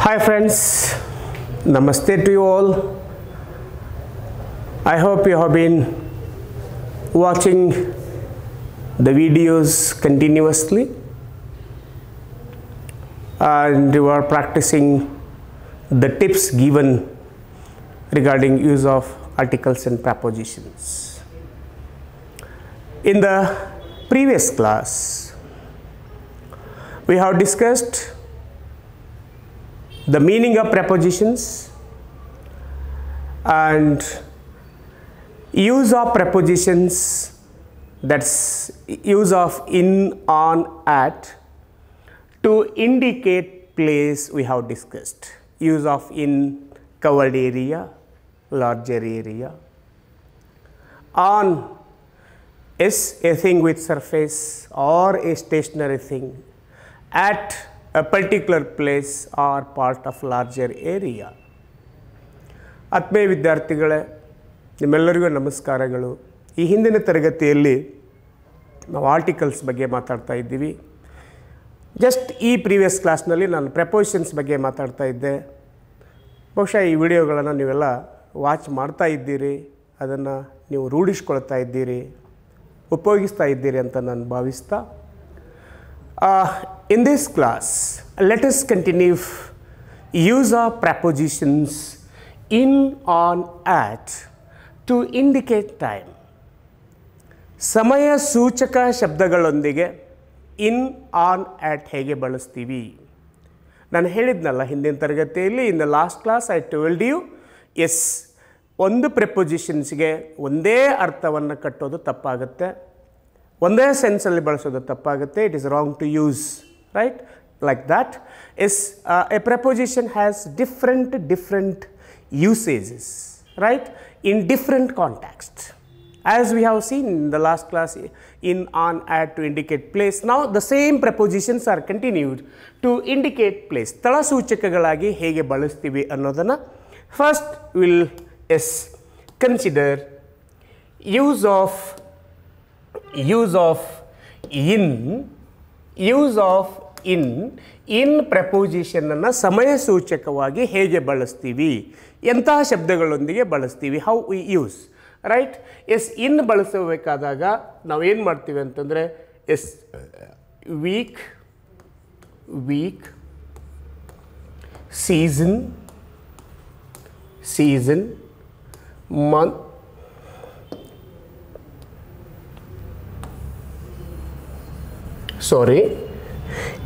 Hi friends, Namaste to you all. I hope you have been watching the videos continuously and you are practicing the tips given regarding use of articles and prepositions. In the previous class, we have discussed the meaning of prepositions and use of prepositions that's use of in on at to indicate place we have discussed use of in covered area larger area on is a thing with surface or a stationary thing at a particular place or part of larger area. ಆತ್ಮೀಯ ವಿದ್ಯಾರ್ಥಿಗಳೇ ನಿಮ್ಮೆಲ್ಲರಿಗೂ ನಮಸ್ಕಾರಗಳು ಈ ಹಿಂದಿನ ತರಗತಿಯಲ್ಲಿ ನಾವು articles ಬಗ್ಗೆ ಮಾತಾಡ್ತಾ ಇದ್ದೀವಿ ಜಸ್ಟ್ ಈ ಪ್ರೀವಿಯಸ್ ಕ್ಲಾಸ್ನಲ್ಲಿ ನಾನು ಪ್ರೆಪೋಷನ್ಸ್ ಬಗ್ಗೆ ಮಾತಾಡ್ತಾ ಇದ್ದೆ ಬಹುಶಃ ಈ ವಿಡಿಯೋಗಳನ್ನು ನೀವೆಲ್ಲ ವಾಚ್ ಮಾಡ್ತಾ ಇದ್ದೀರಿ ಅದನ್ನು ನೀವು ರೂಢಿಸ್ಕೊಳ್ತಾ ಇದ್ದೀರಿ ಉಪಯೋಗಿಸ್ತಾ ಇದ್ದೀರಿ ಅಂತ ನಾನು ಭಾವಿಸ್ತಾ in this class let us continue use of prepositions in, on, at to indicate time. ಸಮಯ ಸೂಚಕ ಶಬ್ದಗಳೊಂದಿಗೆ ಇನ್ ಆನ್ ಆ್ಯಟ್ ಹೇಗೆ ಬಳಸ್ತೀವಿ ನಾನು ಹೇಳಿದ್ನಲ್ಲ ಹಿಂದಿನ ತರಗತಿಯಲ್ಲಿ in the last class I told you yes ಒಂದು ಪ್ರೆಪೊಸಿಷನ್ಸ್ಗೆ ಒಂದೇ ಅರ್ಥವನ್ನು ಕಟ್ಟೋದು ತಪ್ಪಾಗುತ್ತೆ ಒಂದೇ ಸೆನ್ಸಲ್ಲಿ ಬಳಸೋದು ತಪ್ಪಾಗುತ್ತೆ it is wrong to use right like that is uh, a preposition has different different usages right in different contexts, as we have seen in the last class in on add to indicate place now the same prepositions are continued to indicate place ತಳ hege ಹೇಗೆ ಬಳಸ್ತೀವಿ First, we'll yes consider use of use of in use of in in ಪ್ರಪೋಸಿಷನನ್ನು ಸಮಯ ಸೂಚಕವಾಗಿ ಹೇಗೆ ಬಳಸ್ತೀವಿ ಎಂತಹ ಶಬ್ದಗಳೊಂದಿಗೆ ಬಳಸ್ತೀವಿ how we use right yes in ಬಳಸಬೇಕಾದಾಗ ನಾವು ಏನು ಮಾಡ್ತೀವಿ ಅಂತಂದರೆ yes week week season season month sorry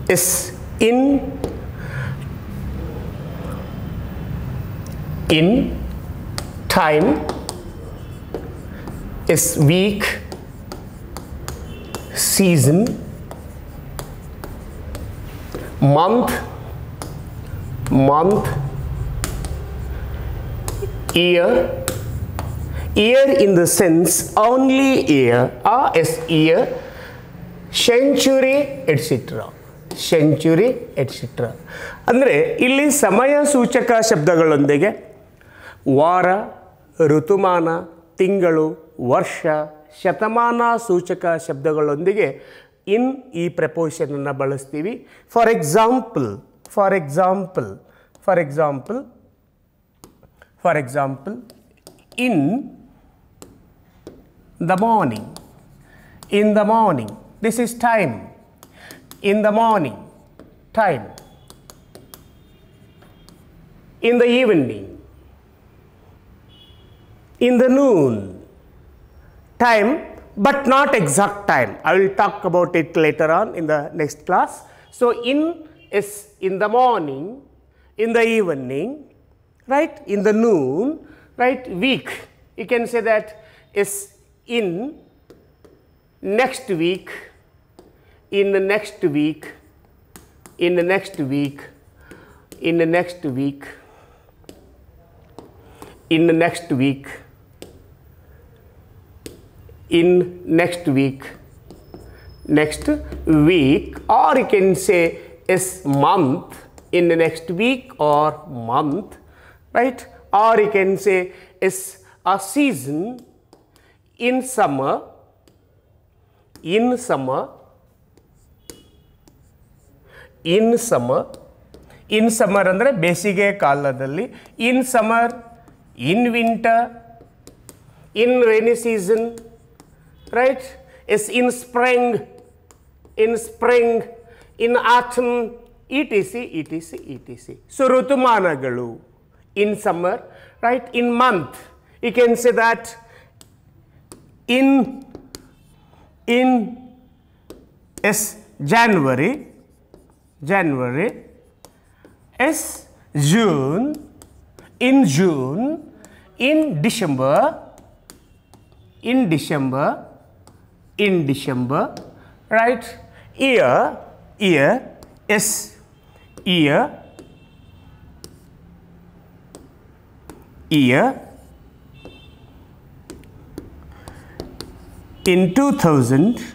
is in in time is week season month month year year in the sense only year or is year century etc century etcetera ಅಂದರೆ ಇಲ್ಲಿ ಸಮಯ ಸೂಚಕ ಶಬ್ದಗಳೊಂದಿಗೆ ವಾರ ಋತುಮಾನ ತಿಂಗಳು ವರ್ಷ ಶತಮಾನ ಸೂಚಕ ಶಬ್ದಗಳೊಂದಿಗೆ ಇನ್ ಈ ಪ್ರಪೋಷನನ್ನು ಬಳಸ್ತೀವಿ for example for example for example for example in the morning in the morning this is time in the morning time in the evening in the noon time but not exact time i will talk about it later on in the next class so in is in the morning in the evening right in the noon right week you can say that is in next week in the next week in the next week in the next week in the next week in next week next week or you can say is month in the next week or month right or you can say is a season in summer in summer in summer in summer ಅಂದರೆ ಬೇಸಿಗೆ ಕಾಲದಲ್ಲಿ in summer in winter in rainy season right yes in spring in spring in autumn E T C E T C E T C so ಋತುಮಾನಗಳು in summer right in month you can see that in in yes January January, S June, in June, in December, in December, in December, right? Year, year, S, year, year, in 2000,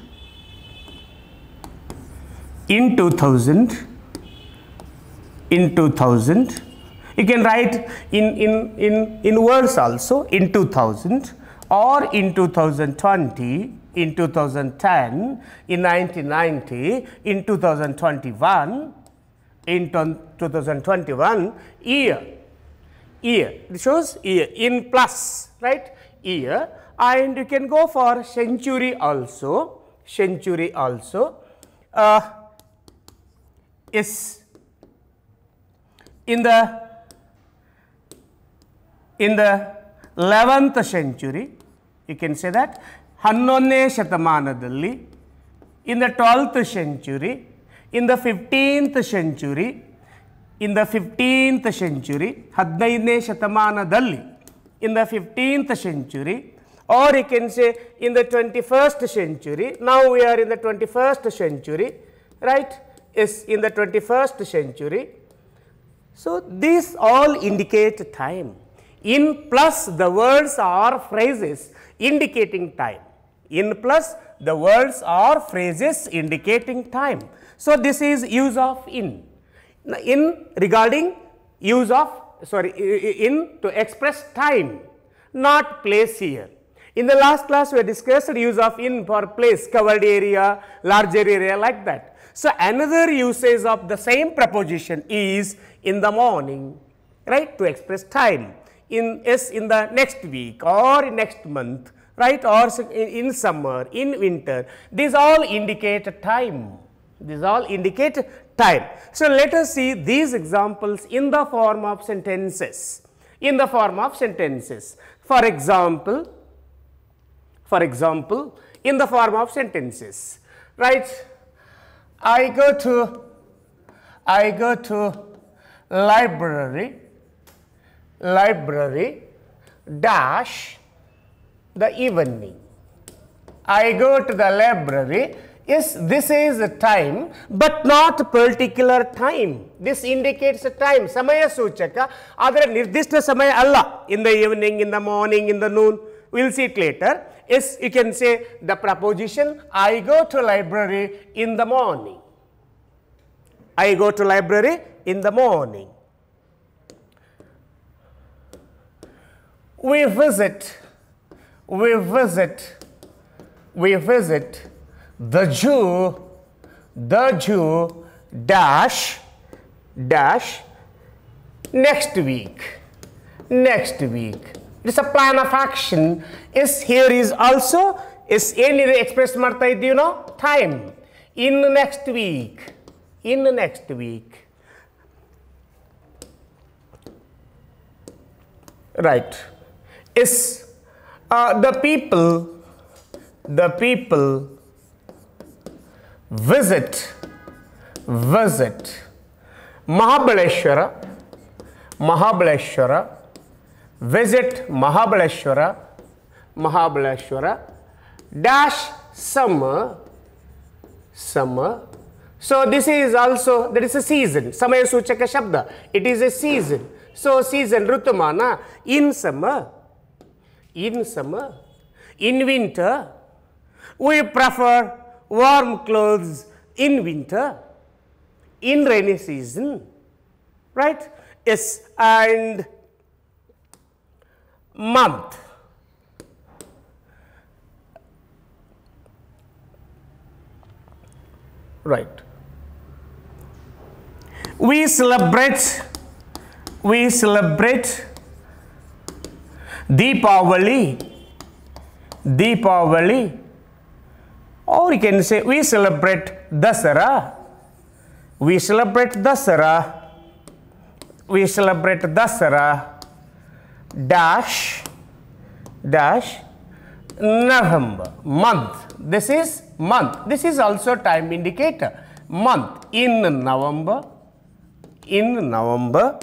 in 2000 in 2000 you can write in in in in words also in 2000 or in 2020 in 2010 in 1990 in 2021 in 2021 year year it shows year in plus right year and you can go for century also century also uh, is in the in the 11th century you can say that Shatamana Dali. in the 12th century in the 15th century in the 15th century Shatamana Dali. in the 15th century or you can say in the 21st century now we are in the 21st century right is in the 21st century. So, these all indicate time. In plus the words or phrases indicating time. In plus the words or phrases indicating time. So, this is use of in. In regarding use of sorry in to express time not place here. In the last class we discussed use of in for place covered area larger area like that. So another usage of the same preposition is in the morning, right, to express time. In is in the next week or next month, right, or in summer, in winter. These all indicate time. These all indicate time. So let us see these examples in the form of sentences. In the form of sentences. For example, for example, in the form of sentences, right? I go to I go to library library dash the evening. I go to the library. Yes, this is the time, but not particular time. This indicates a time. Samaya Suchaka, other Nirdishna Samaya Allah, in the evening, in the morning, in the noon. We'll see it later is you can say the proposition I go to library in the morning. I go to library in the morning. We visit, we visit, we visit the Jew, the Jew dash dash next week, next week it is a plan of action. S here is also S N is expressed martha you know time. In the next week. In the next week. Right. S uh, the people the people visit visit Mahabaleshwara Mahabaleshwara visit Mahabaleshwara, Mahabaleshwara dash summer, summer. So this is also, there is a season, Samaya Suchaka Shabda, it is a season. So season, Rutumana, in summer, in summer, in winter, we prefer warm clothes in winter, in rainy season, right? Yes, and month. Right. We celebrate, we celebrate Deepavali, Deepavali, or you can say we celebrate Dasara, we celebrate Dasara, we celebrate Dasara dash dash November month. This is month. This is also time indicator. Month in November, in November,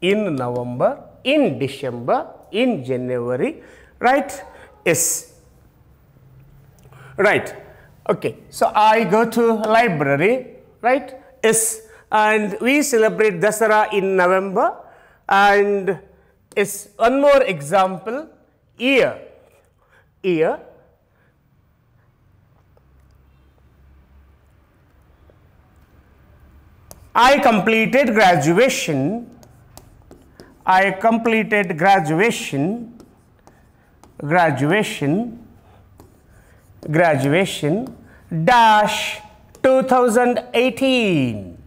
in November, in December, in January, right? Yes. Right. Okay. So I go to library, right? Yes. And we celebrate Dasara in November and is one more example ear. Ear. I completed graduation. I completed graduation. Graduation. Graduation. Dash 2018.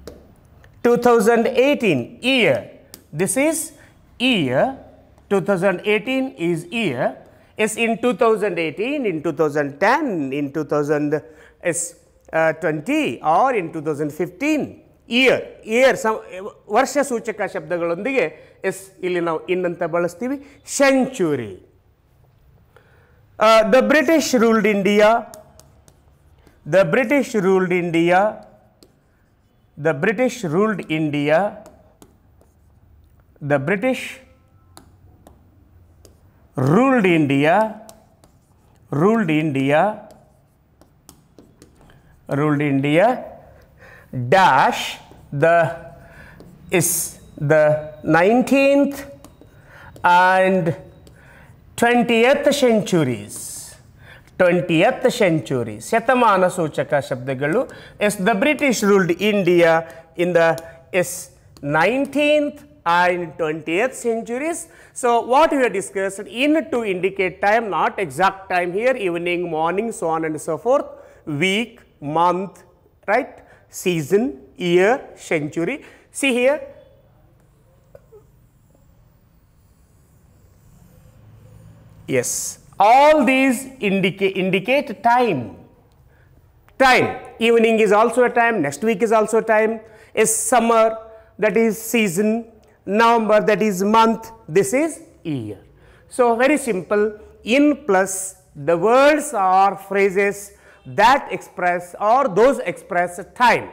2018 year. This is year, 2018 is year, is in 2018, in 2010, or in two thousand fifteen year year ವರ್ಷ ಸೂಚಕ ಶಬ್ದಗಳೊಂದಿಗೆ yes ಇಲ್ಲಿ ನಾವು ಇನ್ನಂತ ಬಳಸ್ತೀವಿ century the British ruled India the British ruled India the British ruled India the British ruled India, ruled India, ruled India dash the is the 19th and 20th centuries 20th century ಶತಮಾನ ಸೂಚಕ ಶಬ್ದಗಳು yes the British ruled India in the is 19th in 20th centuries. So, what we have discussed in to indicate time, not exact time here, evening, morning, so on and so forth, week, month, right, season, year, century. See here, yes, all these indicate, indicate time, time, evening is also a time, next week is also a time, is summer, that is season, November that is month, this is year. So very simple, in plus the words or phrases that express or those express time.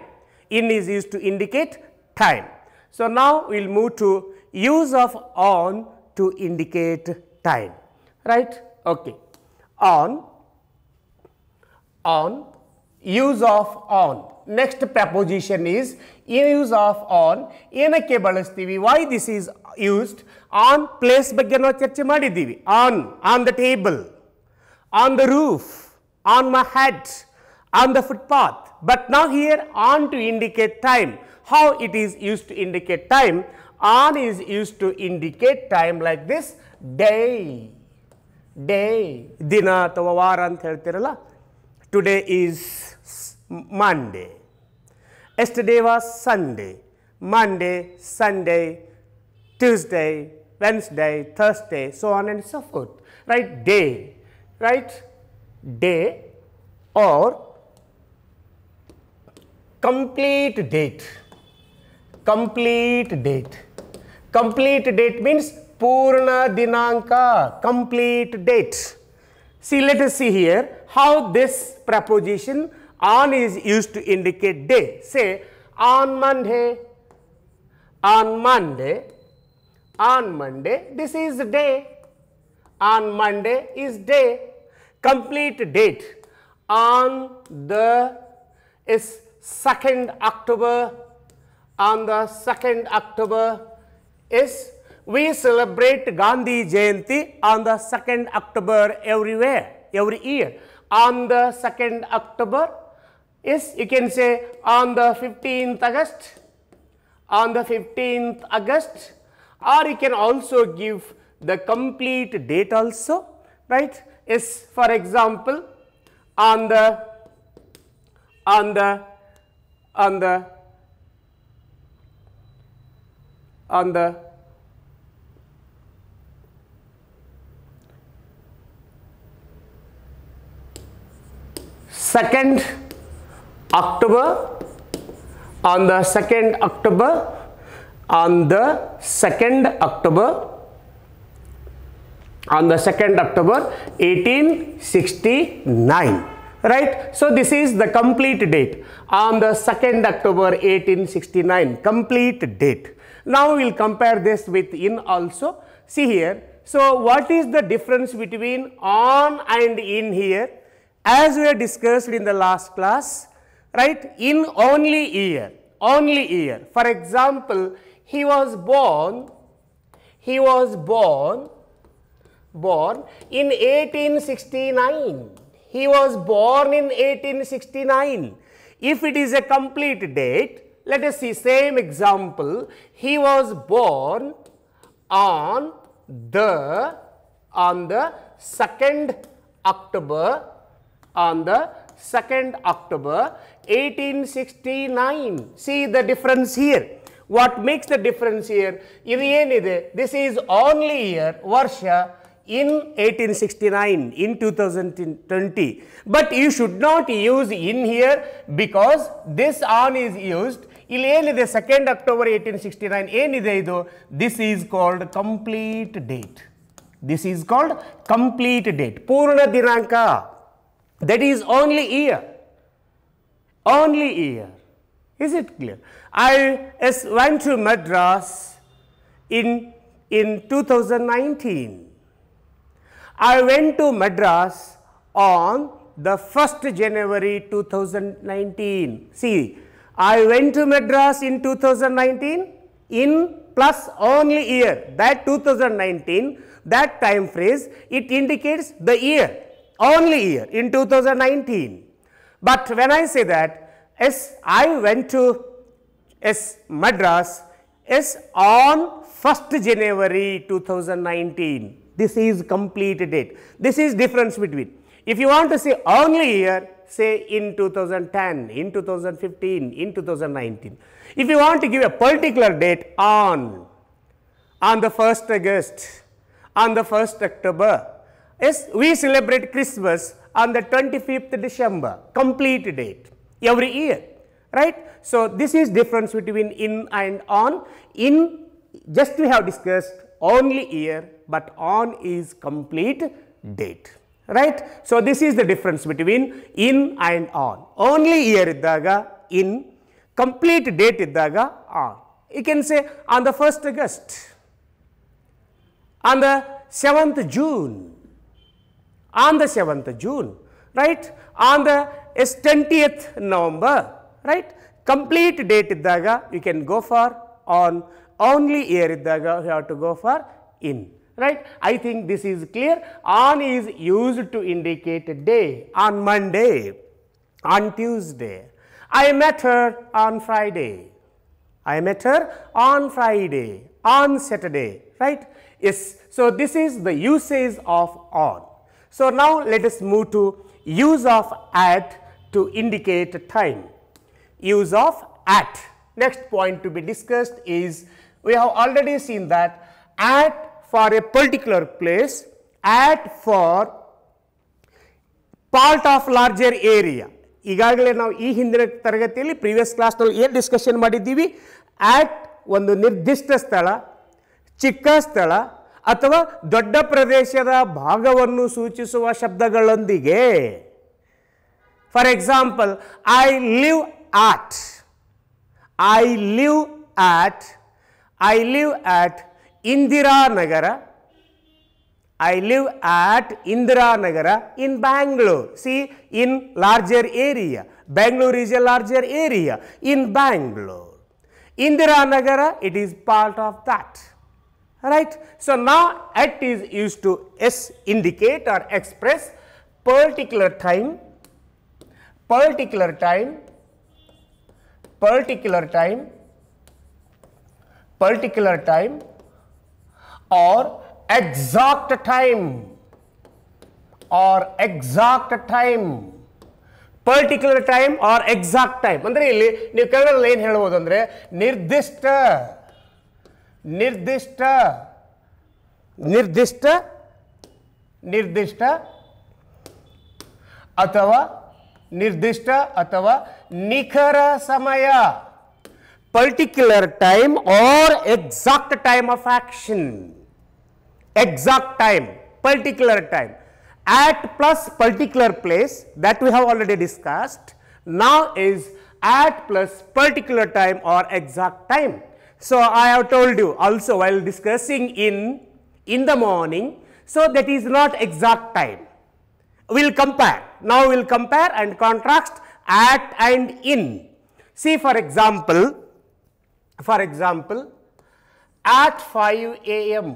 In is used to indicate time. So now we will move to use of on to indicate time, right? Okay. On, on use of on next preposition is use of on enakke balustivi why this is used on place bagge na charche madidivi on on the table on the roof on my head on the footpath but now here on to indicate time how it is used to indicate time on is used to indicate time like this day day dina athava vara today is Monday. Yesterday was Sunday. Monday, Sunday, Tuesday, Wednesday, Thursday, so on and so forth. Right? Day. Right? Day or complete date. Complete date. Complete date means Purna Dinanka. Complete date. See, let us see here how this preposition on is used to indicate day. Say on Monday, on Monday, on Monday, this is day. On Monday is day. Complete date on the is 2nd October. On the 2nd October is we celebrate Gandhi Jayanti on the 2nd October everywhere, every year. On the 2nd October, Yes, you can say on the 15th August, on the 15th August or you can also give the complete date also, right. Yes, for example, on the, on the, on the, on the second October, on the 2nd October, on the 2nd October, on the 2nd October 1869 right so this is the complete date on the 2nd October 1869 complete date now we'll compare this with in also see here so what is the difference between on and in here as we discussed in the last class right, in only year, only year. For example, he was born, he was born, born in 1869. He was born in 1869. If it is a complete date, let us see same example. He was born on the, on the 2nd October, on the 2nd October 1869 see the difference here what makes the difference here ಇದು ಏನಿದೆ this is only year ವರ್ಷ in 1869 in 2020 but you should not use in here because this on is used ಇಲ್ಲಿ ಏನಿದೆ second 2nd October 1869, nine ಏನಿದೆ ಇದು this is called complete date this is called complete date only year. Is it clear? I went to Madras in, in 2019. I went to Madras on the 1st January 2019. See, I went to Madras in 2019 in plus only year that 2019 that time phrase it indicates the year only year in 2019 but when I say that, as I went to S Madras yes, on 1st January 2019. This is complete date. This is difference between. If you want to say only year, say in 2010, in 2015, in 2019. If you want to give a particular date on, on the 1st August, on the 1st October, yes, we celebrate Christmas on the 25th December, complete date every year, right? So, this is difference between in and on. In just we have discussed only year, but on is complete date, right? So, this is the difference between in and on. Only year iddaga in, complete date iddaga on. You can say on the 1st August, on the 7th June, on the 7th June, right, on the 20th November, right, Complete date ಇದ್ದಾಗ you can go for on only year ಇದ್ದಾಗ you have to go for in, right i think this is clear on is used to indicate a day on monday on tuesday i met her on friday i met her on friday on saturday right yes so this is the usage of on so now let us move to use of at to indicate time. Use of at. Next point to be discussed is we have already seen that at for a particular place, at for part of larger area. ಈಗಾಗಲೇ ನಾವು ಈ ಹಿಂದಿನ ತರಗತಿಯಲ್ಲಿ previous ಕ್ಲಾಸ್ನಲ್ಲಿ ಏನು discussion ಮಾಡಿದ್ದೀವಿ at ಒಂದು ನಿರ್ದಿಷ್ಟ ಸ್ಥಳ ಚಿಕ್ಕ ಸ್ಥಳ ಅಥವಾ ದೊಡ್ಡ ಪ್ರದೇಶದ ಭಾಗವನ್ನು ಸೂಚಿಸುವ ಶಬ್ದಗಳೊಂದಿಗೆ for example I live at I live at I live at Indiranagar I live at Indiranagar in Bangalore see in larger area Bangalore is a larger area in Bangalore Indiranagar it is part of that right. So, now at is used to s indicate or express particular time, particular time, particular time, particular time or exact time or exact time particular time or exact time. ಅಂದರೆ ಇಲ್ಲಿ ನೀವು ಕನ್ನಡದಲ್ಲಿ ಏನು ಹೇಳ್ಬೋದು निर्दिष्ट निर्दिष्ट निर्दिष्ट अथवा निर्दिष्ट अथवा निखर समय पर्टिक्युलर टाइम और exact time of action exact time particular time at plus particular place that we have already discussed now is at plus particular time और exact time So I have told you also while discussing in, in the morning, so that is not exact time. We will compare. Now we will compare and contrast at and in. See for example, for example, at 5 a.m.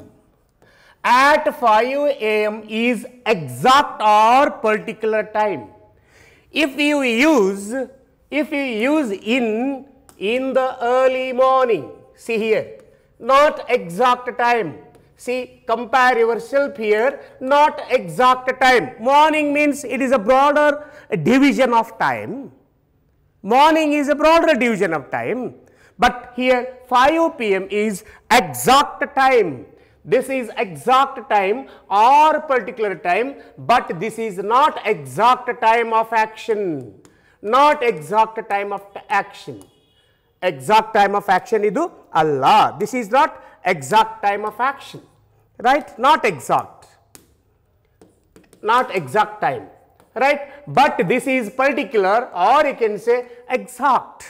At 5 a.m. is exact or particular time. If you use, if you use in, in the early morning, see here, not exact time. See, compare yourself here, not exact time. Morning means it is a broader division of time. Morning is a broader division of time. But here 5 pm is exact time. This is exact time or particular time, but this is not exact time of action. Not exact time of action exact time of action Idu Allah. this is not exact time of action right not exact not exact time right but this is particular or you can say exact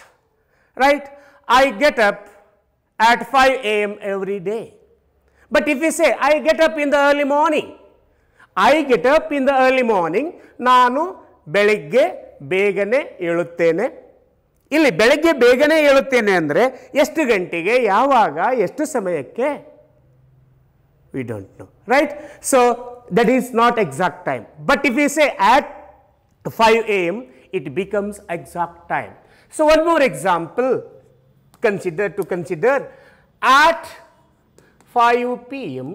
right i get up at 5 am every day but if we say i get up in the early morning i get up in the early morning ನಾನು ಬೆಳಿಗ್ಗೆ ಬೇಗನೆ ಏಳುತ್ತೇನೆ ಇಲ್ಲಿ ಬೆಳಗ್ಗೆ ಬೇಗನೆ ಹೇಳುತ್ತೇನೆ ಅಂದರೆ ಎಷ್ಟು ಗಂಟೆಗೆ ಯಾವಾಗ ಎಷ್ಟು ಸಮಯಕ್ಕೆ we don't know right so that is not exact time but if you say five A M it becomes exact time. So, one more example consider to consider at 5 pm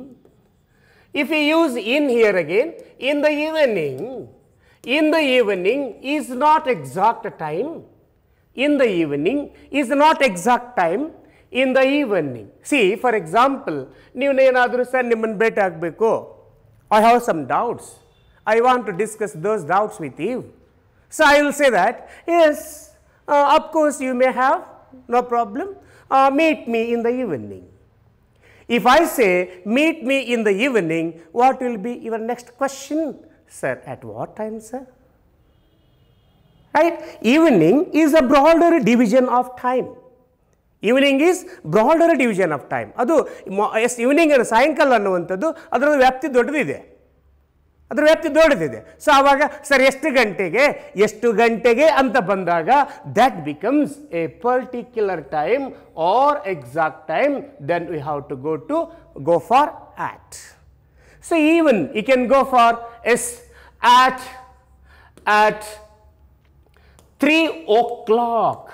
if we use in here again in the evening in the evening is not exact time in the evening is not exact time in the evening. See, for example, I have some doubts. I want to discuss those doubts with you. So, I will say that, yes, uh, of course, you may have, no problem, uh, meet me in the evening. If I say, meet me in the evening, what will be your next question? Sir, at what time, sir? right evening is a broader division of time evening is broader division of time ಅದು yes evening ಸಾಯಂಕಾಲ ಅನ್ನುವಂಥದ್ದು ಅದರ ವ್ಯಾಪ್ತಿ ದೊಡ್ಡದಿದೆ ಅದರ ವ್ಯಾಪ್ತಿ ದೊಡ್ಡದಿದೆ so ಆವಾಗ ಸರ್ ಎಷ್ಟು ಗಂಟೆಗೆ ಎಷ್ಟು ಗಂಟೆಗೆ ಅಂತ ಬಂದಾಗ that becomes a particular time or exact time then we have to go to go for at so even you can go for yes at at 3 o'clock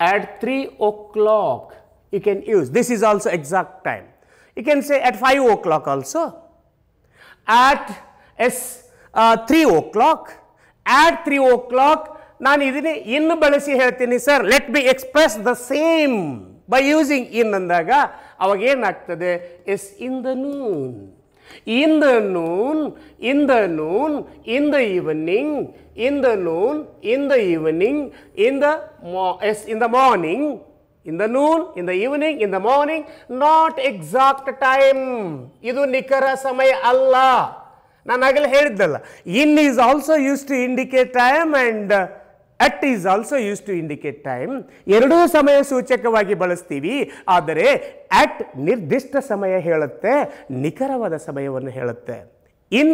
at 3 o'clock you can use this is also exact time you can say at 5 o'clock also at s uh, 3 o'clock at 3 o'clock nan idine in balasi heltini sir let me express the same by using in the andaga avage enagtade is in the noon in the noon, in the noon, in the evening, in the noon, in the evening, in the, yes, in the morning, in the noon, in the evening, in the morning, not exact time. Idu nikara samay Allah. ನಾನು ಆಗಲೇ ಹೇಳಿದ್ದಲ್ಲ in is also use to indicate time and at is also use to indicate time ಎರಡೂ ಸಮಯ ಸೂಚಕವಾಗಿ ಬಳಸ್ತೀವಿ ಆದರೆ at ನಿರ್ದಿಷ್ಟ ಸಮಯ ಹೇಳುತ್ತೆ ನಿಖರವಾದ ಸಮಯವನ್ನು ಹೇಳುತ್ತೆ ಇನ್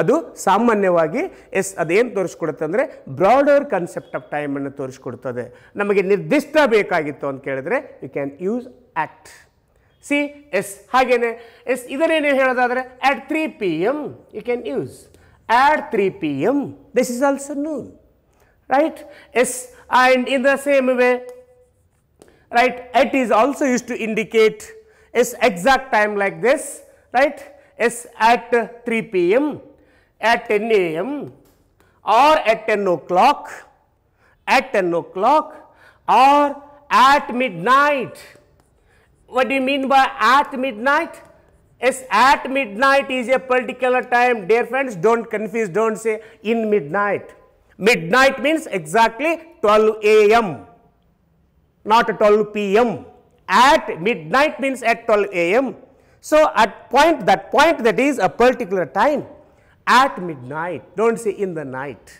ಅದು ಸಾಮಾನ್ಯವಾಗಿ ಎಸ್ ಅದೇನು ತೋರಿಸ್ಕೊಡುತ್ತೆ ಅಂದರೆ ಬ್ರಾಡರ್ ಕನ್ಸೆಪ್ಟ್ ಆಫ್ ಟೈಮನ್ನು ತೋರಿಸ್ಕೊಡ್ತದೆ ನಮಗೆ ನಿರ್ದಿಷ್ಟ ಬೇಕಾಗಿತ್ತು ಅಂತ ಕೇಳಿದ್ರೆ you can use at see yes ಹಾಗೇನೆ ಎಸ್ ಇದನ್ನೇನು ಹೇಳೋದಾದರೆ at three p m you can use at three p m this is also noon right s and in the same way right it is also used to indicate s exact time like this right s at 3 pm at 10 am or at 10 o'clock at 10 o'clock or at midnight what do you mean by at midnight s at midnight is a particular time. Dear friends, don't confuse, don't say in midnight. Midnight means exactly 12 a.m. not 12 p.m. At midnight means at 12 a.m. So, at point that point that is a particular time at midnight do not say in the night.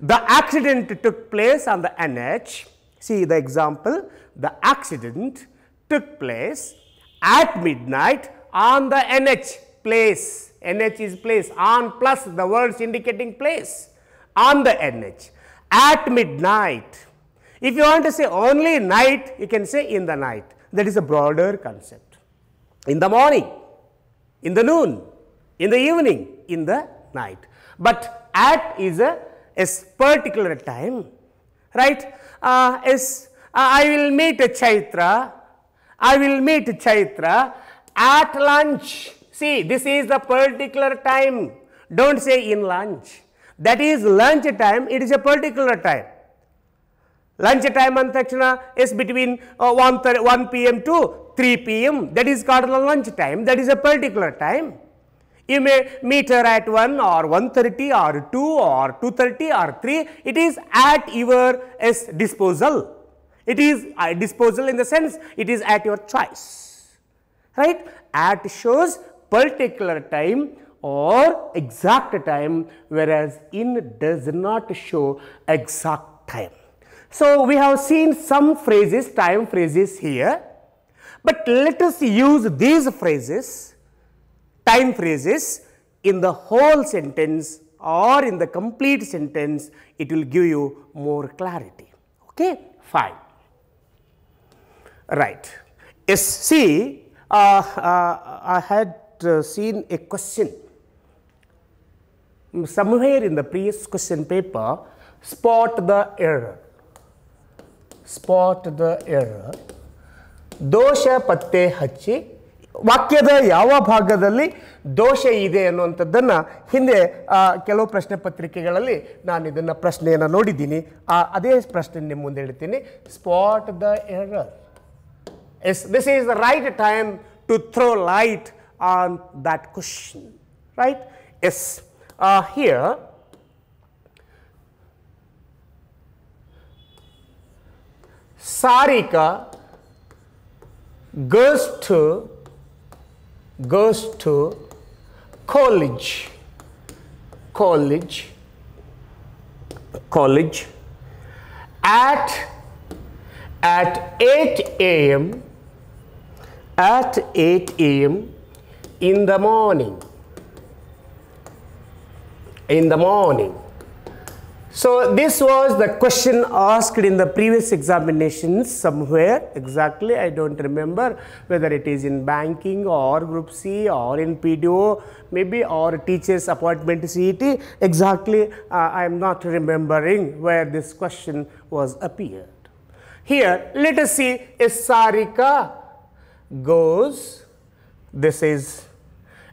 The accident took place on the NH. See the example the accident took place at midnight on the NH place. NH is place on plus the words indicating place on the NH at midnight. If you want to say only night, you can say in the night. That is a broader concept. In the morning, in the noon, in the evening, in the night. But at is a, a particular time, right? Uh, is, uh, I will meet a Chaitra, I will meet Chaitra at lunch. See, this is the particular time. Don't say in lunch that is lunch time, it is a particular time. Lunch time and is between uh, 1, 1 pm to 3 pm. That is called lunch time. That is a particular time. You may meet her at 1 or 1.30 or 2 or 2.30 or 3. It is at your disposal. It is a uh, disposal in the sense it is at your choice. Right? At shows particular time or exact time whereas in does not show exact time. So, we have seen some phrases time phrases here, but let us use these phrases time phrases in the whole sentence or in the complete sentence it will give you more clarity. Okay, fine. Right. Yes, see uh, uh, I had uh, seen a question somewhere in the previous question paper, spot the error. Spot the error. ದೋಷ ಪತ್ತೆ ಹಚ್ಚಿ ವಾಕ್ಯದ ಯಾವ ಭಾಗದಲ್ಲಿ ದೋಷ ಇದೆ ಅನ್ನುವಂಥದ್ದನ್ನು ಹಿಂದೆ ಕೆಲವು ಪ್ರಶ್ನೆ ಪತ್ರಿಕೆಗಳಲ್ಲಿ ನಾನು ಇದನ್ನು ಪ್ರಶ್ನೆಯನ್ನು ನೋಡಿದ್ದೀನಿ ಆ ಅದೇ ಪ್ರಶ್ನೆ ನಿಮ್ಮ ಮುಂದೆ ಹೇಳ್ತೀನಿ spot the error yes this is the right time to throw light on that question right yes here, Sarika goes to goes to college college college at at 8 a.m. at 8 a.m. in the morning in the morning. So this was the question asked in the previous examinations somewhere exactly I don't remember whether it is in banking or group C or in PDO maybe or teachers appointment CET exactly uh, I am not remembering where this question was appeared. Here let us see a Sarika goes this is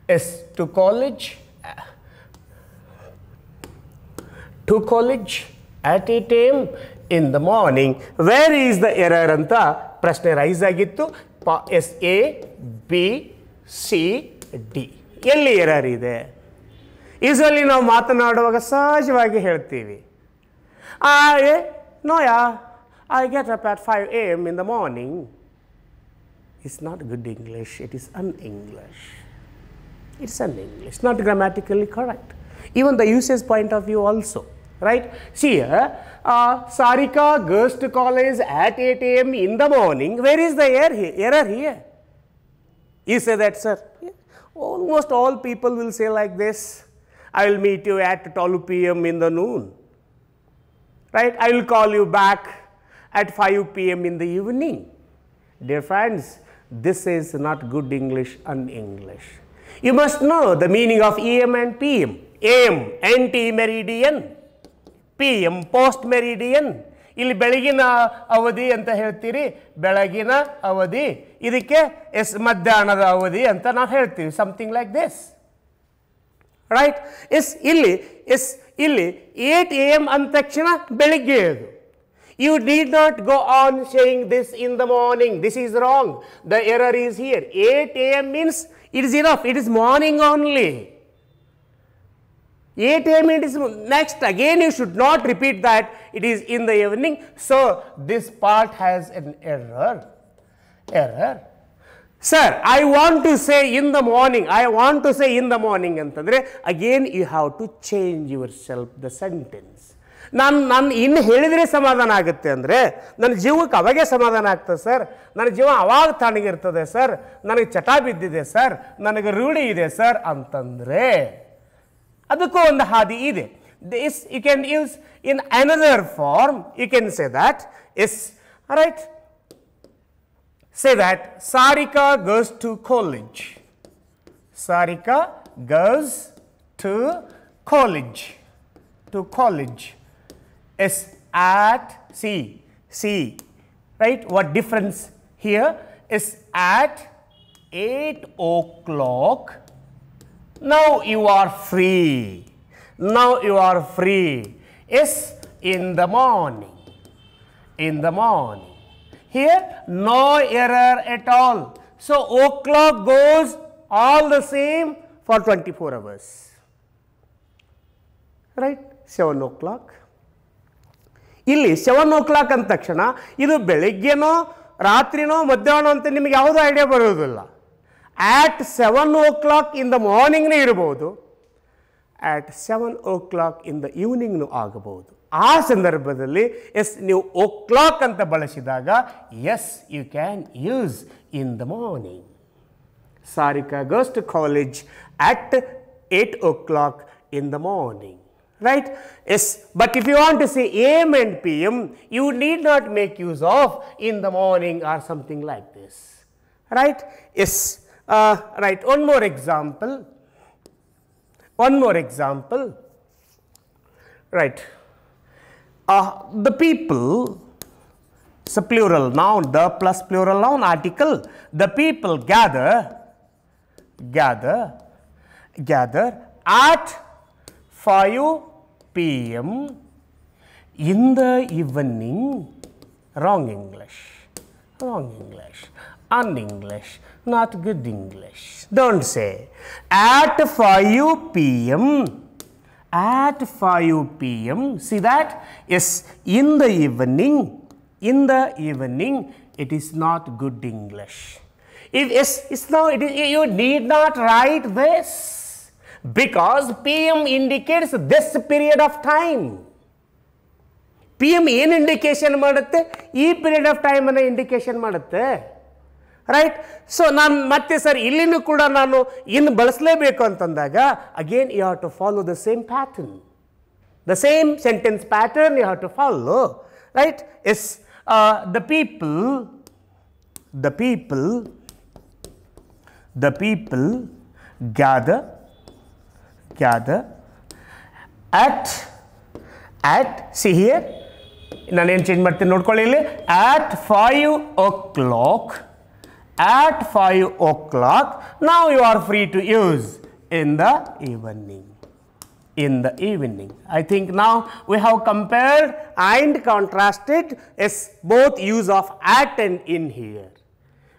S to college to college at a time in the morning where is the error ಅಂತ ಪ್ರಶ್ನೆ rise ಆಗಿತ್ತು yes A B C D ಎಲ್ಲಿ ಎರರ್ ಇದೆ ಇದರಲ್ಲಿ ನಾವು ಮಾತನಾಡುವಾಗ ಸಹಜವಾಗಿ ಹೇಳ್ತೀವಿ ಆ ಎ ನೋಯಾ I get up five A m in the morning it's not good English it is an English it's an English not grammatically correct even the usage point of view also right see here uh, uh, sarika goes to college at 8 am in the morning where is the error here, error here? you say that sir almost all people will say like this i will meet you at 12 pm in the noon right i will call you back at 5 pm in the evening dear friends this is not good english and english you must know the meaning of em and pm m ante meridian p m post meridian ಇಲ್ಲಿ ಬೆಳಗಿನ ಅವಧಿ ಅಂತ ಹೇಳ್ತೀರಿ ಬೆಳಗಿನ ಅವಧಿ ಇದಕ್ಕೆ S ಮಧ್ಯಾಹ್ನದ ಅವಧಿ ಅಂತ ನಾವು ಹೇಳ್ತೀವಿ something like this right yes ಇಲ್ಲಿ ಎಸ್ ಇಲ್ಲಿ ಏಟ್ ಎ ಎಮ್ ಅಂದ ತಕ್ಷಣ ಬೆಳಿಗ್ಗೆ ಅದು You need not go on saying this in the morning. This is wrong. The error is here. 8 a.m. means it is enough. It is morning only. 8 a.m. it is next again you should not repeat that it is in the evening so this part has an error error sir I want to say in the morning I want to say in the morning antandre again you have to change yourself the sentence ನಾನು ನಾನು ಇನ್ನು ಹೇಳಿದರೆ ಸಮಾಧಾನ ಆಗುತ್ತೆ ಅಂದರೆ ನನ್ನ ಜೀವಕ್ಕೆ ಅವಾಗೇ ಸಮಾಧಾನ ಆಗ್ತದೆ ಸರ್ ನನ್ನ ಜೀವ ಅವಾಗ irthade ಸರ್ ನನಗೆ ಚಟ ಬಿದ್ದಿದೆ ಸರ್ ನನಗೆ ರೂಢಿ ಇದೆ ಸರ್ ಅಂತಂದರೆ ಅದಕ್ಕೂ ಒಂದು ಹಾದಿ ಇದೆ this you can use in another form you can say that yes right say that Sarika goes to college Sarika goes to college to college yes at C. C, right? What difference here is at 8 o'clock Now you are free. Now you are free. Yes, in the morning. In the morning. Here, no error at all. So, o'clock goes all the same for 24 hours. right 7 o'clock ಇಲ್ಲಿ seven ಓ clock ಅಂದ ತಕ್ಷಣ ಇದು ಬೆಳಿಗ್ಗೆನೋ ರಾತ್ರಿನೋ ಮಧ್ಯಾಹ್ನ ಅಂತ ನಿಮಗೆ ಯಾವುದೂ idea ಬರೋದಿಲ್ಲ at seven o'clock in the ಮಾರ್ನಿಂಗ್ನೇ ಇರ್ಬೋದು at seven o'clock in the ಈವ್ನಿಂಗ್ನೂ ಆಗಬಹುದು ಆ ಸಂದರ್ಭದಲ್ಲಿ ಎಸ್ ನೀವು ಓ ಕ್ಲಾಕ್ ಅಂತ ಬಳಸಿದಾಗ yes you can use in the morning Sarika goes to college at eight o'clock in the morning right? Yes, but if you want to say AM and PM, you need not make use of in the morning or something like this, right? Yes, uh, right, one more example, one more example, right. Uh, the people, it's a plural noun, the plus plural noun article, the people gather, gather, gather at 5 p.m. in the evening, wrong English, wrong English un-English, not good English. Don't say, at 5 p.m., at 5 p.m., see that? Yes, in the evening, in the evening, it is not good English. If yes, it's no, it is, you need not write this because PM indicates this period of time. P.m. in indication e period of time ಆಫ್ ಟೈಮನ್ನು indication ಮಾಡುತ್ತೆ right so ನಾನು ಮತ್ತೆ sir ಇಲ್ಲಿನೂ ಕೂಡ ನಾನು ಇನ್ನು ಬಳಸಲೇಬೇಕು ಅಂತಂದಾಗ again you have to follow the same pattern the same sentence pattern you have to follow right yes the people the people the people gather gather at at see here ನಾನೇನು change ಮಾಡ್ತೀನಿ ನೋಡ್ಕೊಳ್ಳಿ ಇಲ್ಲಿ at five o'clock at 5 o'clock. Now you are free to use in the evening. In the evening. I think now we have compared and contrasted as both use of at and in here.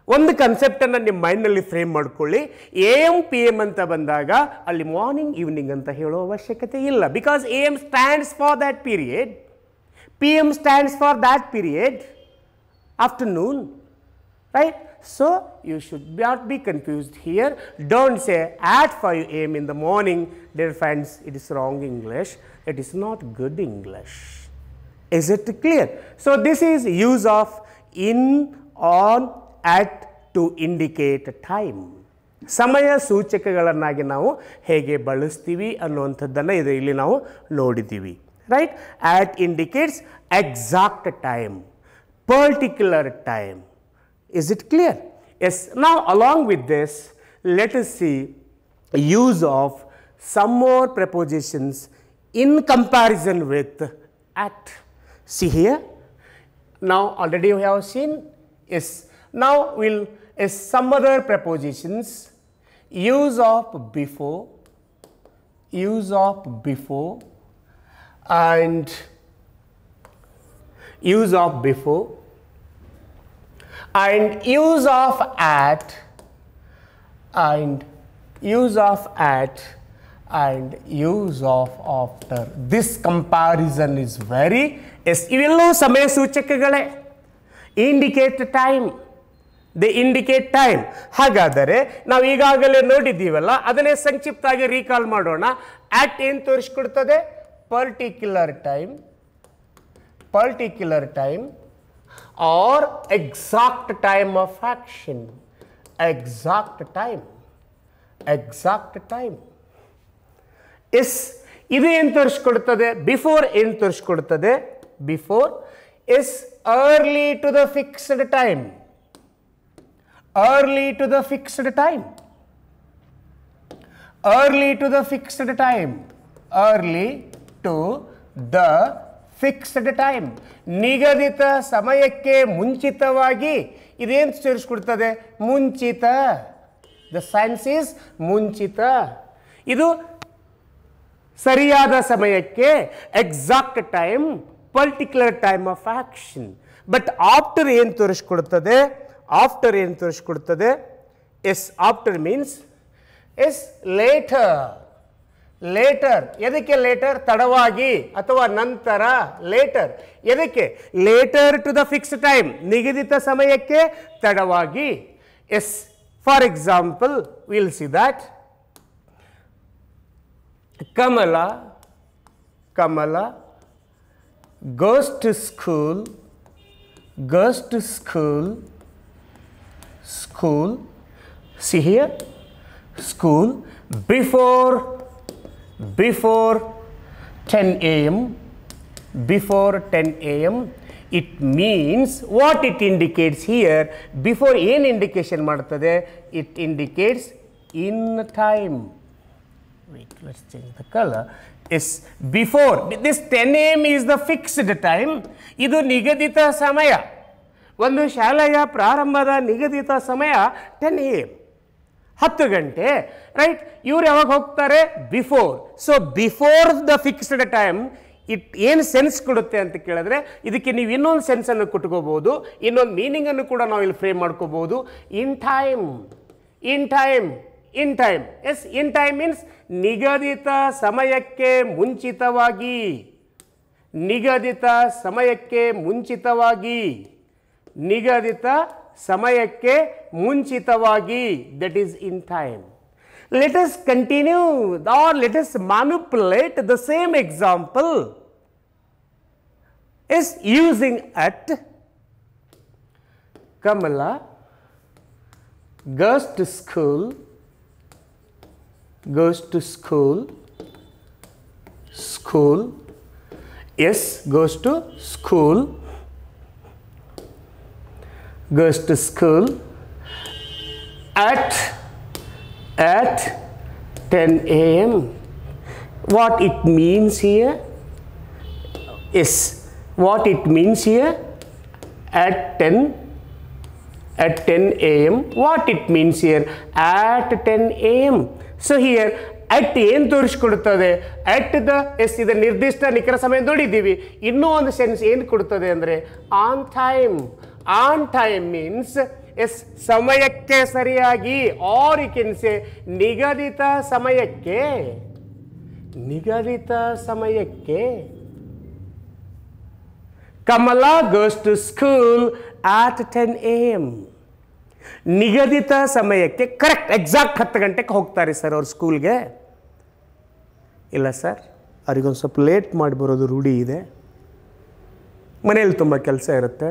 One concept and then mindfully frame Madkuli, AM, PM and Tabandaga, early morning, evening and the Shekate illa. Because AM stands for that period, PM stands for that period, afternoon, right? So, you should not be confused here. Do not say at 5 am in the morning, dear friends, it is wrong English, it is not good English. Is it clear? So, this is use of in, on, at to indicate time. ಸಮಯ ಸೂಚಕಗಳನ್ನಾಗಿ ನಾವು ಹೇಗೆ ಬಳಸ್ತೀವಿ ಅನ್ನುವಂಥದ್ದನ್ನು ಇದು now, ನಾವು ನೋಡಿದ್ದೀವಿ Right? At indicates exact time, particular time. Is it clear? Yes. Now, along with this, let us see use of some more prepositions in comparison with at. See here. Now, already we have seen. Yes. Now, we will yes, some other prepositions use of before, use of before and use of before and use of at and use of at and use of after this comparison is very yes ಇವೆಲ್ಲೋ ಸಮಯ ಸೂಚಕಗಳೇ indicate time they indicate time ಹಾಗಾದರೆ ನಾವು ಈಗಾಗಲೇ ನೋಡಿದ್ದೀವಲ್ಲ ಅದನ್ನೇ ಸಂಕ್ಷಿಪ್ತಾಗಿ recall ಮಾಡೋಣ at ಏನು ತೋರಿಸ್ಕೊಡ್ತದೆ particular time particular time or exact time of action exact time exact time is if idu en torisukodutade before en torisukodutade before is early to the fixed time early to the fixed time early to the fixed time early to the fixed time ನಿಗದಿತ ಸಮಯಕ್ಕೆ ಮುಂಚಿತವಾಗಿ ಇದೇನು ಸೇರಿಸ್ಕೊಡ್ತದೆ ಮುಂಚಿತ the sense is ಮುಂಚಿತ ಇದು ಸರಿಯಾದ ಸಮಯಕ್ಕೆ exact time particular time of action but after ಏನು ತೋರಿಸ್ಕೊಡ್ತದೆ ಆಫ್ಟರ್ ಏನು ತೋರಿಸ್ಕೊಡ್ತದೆ yes after means yes later later यदे लेटर तड़वा अथवा नर लेटर यदे later to the fixed time निगदित समय के तड़वा for example will see that Kamala Kamala goes to school goes to school school see here school before before 10 a.m. Before 10 a.m. It means what it indicates here before any indication martade it indicates in time. Wait, let's change the color. is before this 10 a.m. is the fixed time. idu nigadita samaya ಒಂದು ಶಾಲೆಯ ಪ್ರಾರಂಭದ ನಿಗದಿತ ಸಮಯ 10 a.m. ಹತ್ತು ಗಂಟೆ right ಇವ್ರು ಯಾವಾಗ ಹೋಗ್ತಾರೆ before so before the fixed time it ಏನು ಸೆನ್ಸ್ ಕೊಡುತ್ತೆ ಅಂತ ಕೇಳಿದ್ರೆ ಇದಕ್ಕೆ ನೀವು ಇನ್ನೊಂದು ಸೆನ್ಸನ್ನು ಕೊಟ್ಕೋಬೋದು ಇನ್ನೊಂದು ಮೀನಿಂಗನ್ನು ಕೂಡ ನಾವು ಇಲ್ಲಿ ಫ್ರೇಮ್ ಮಾಡ್ಕೋಬೋದು in time in time in time yes in time means ನಿಗದಿತ ಸಮಯಕ್ಕೆ ಮುಂಚಿತವಾಗಿ ನಿಗದಿತ ಸಮಯಕ್ಕೆ ಮುಂಚಿತವಾಗಿ ನಿಗದಿತ समय के मुंचित that is in time let's continue or let's manipulate the same example is using at Kamala goes to school goes to school school yes goes to school goes to school at at 10 a.m. What it means here is what it means here at 10 at 10 a.m. What it means here at 10 a.m. So here at ಏನು ತೋರಿಸ್ಕೊಡ್ತದೆ at the S ಇದು ನಿರ್ದಿಷ್ಟ ನಿಖರ ಸಮಯ ನೋಡಿದ್ದೀವಿ ಇನ್ನೂ ಒಂದು sense ಏನು ಕೊಡ್ತದೆ ಅಂದರೆ on time on time means yes ಸಮಯಕ್ಕೆ ಸರಿಯಾಗಿ ಆರ್ ಯು ಕೆನ್ ಸೆ ನಿಗದಿತ ಸಮಯಕ್ಕೆ ನಿಗದಿತ ಸಮಯಕ್ಕೆ Kamala goes to school at ten A m ನಿಗದಿತ ಸಮಯಕ್ಕೆ ಕರೆಕ್ಟ್ ಎಕ್ಸಾಕ್ಟ್ ಹತ್ತು ಗಂಟೆಗೆ ಹೋಗ್ತಾರೆ ಸರ್ ಅವ್ರ ಸ್ಕೂಲ್ಗೆ ಇಲ್ಲ ಸರ್ ಅವ್ರಿಗೊಂದು ಸ್ವಲ್ಪ ಲೇಟ್ ಮಾಡಿ ಬರೋದು ರೂಢಿ ಇದೆ ಮನೇಲಿ ತುಂಬ ಕೆಲಸ ಇರುತ್ತೆ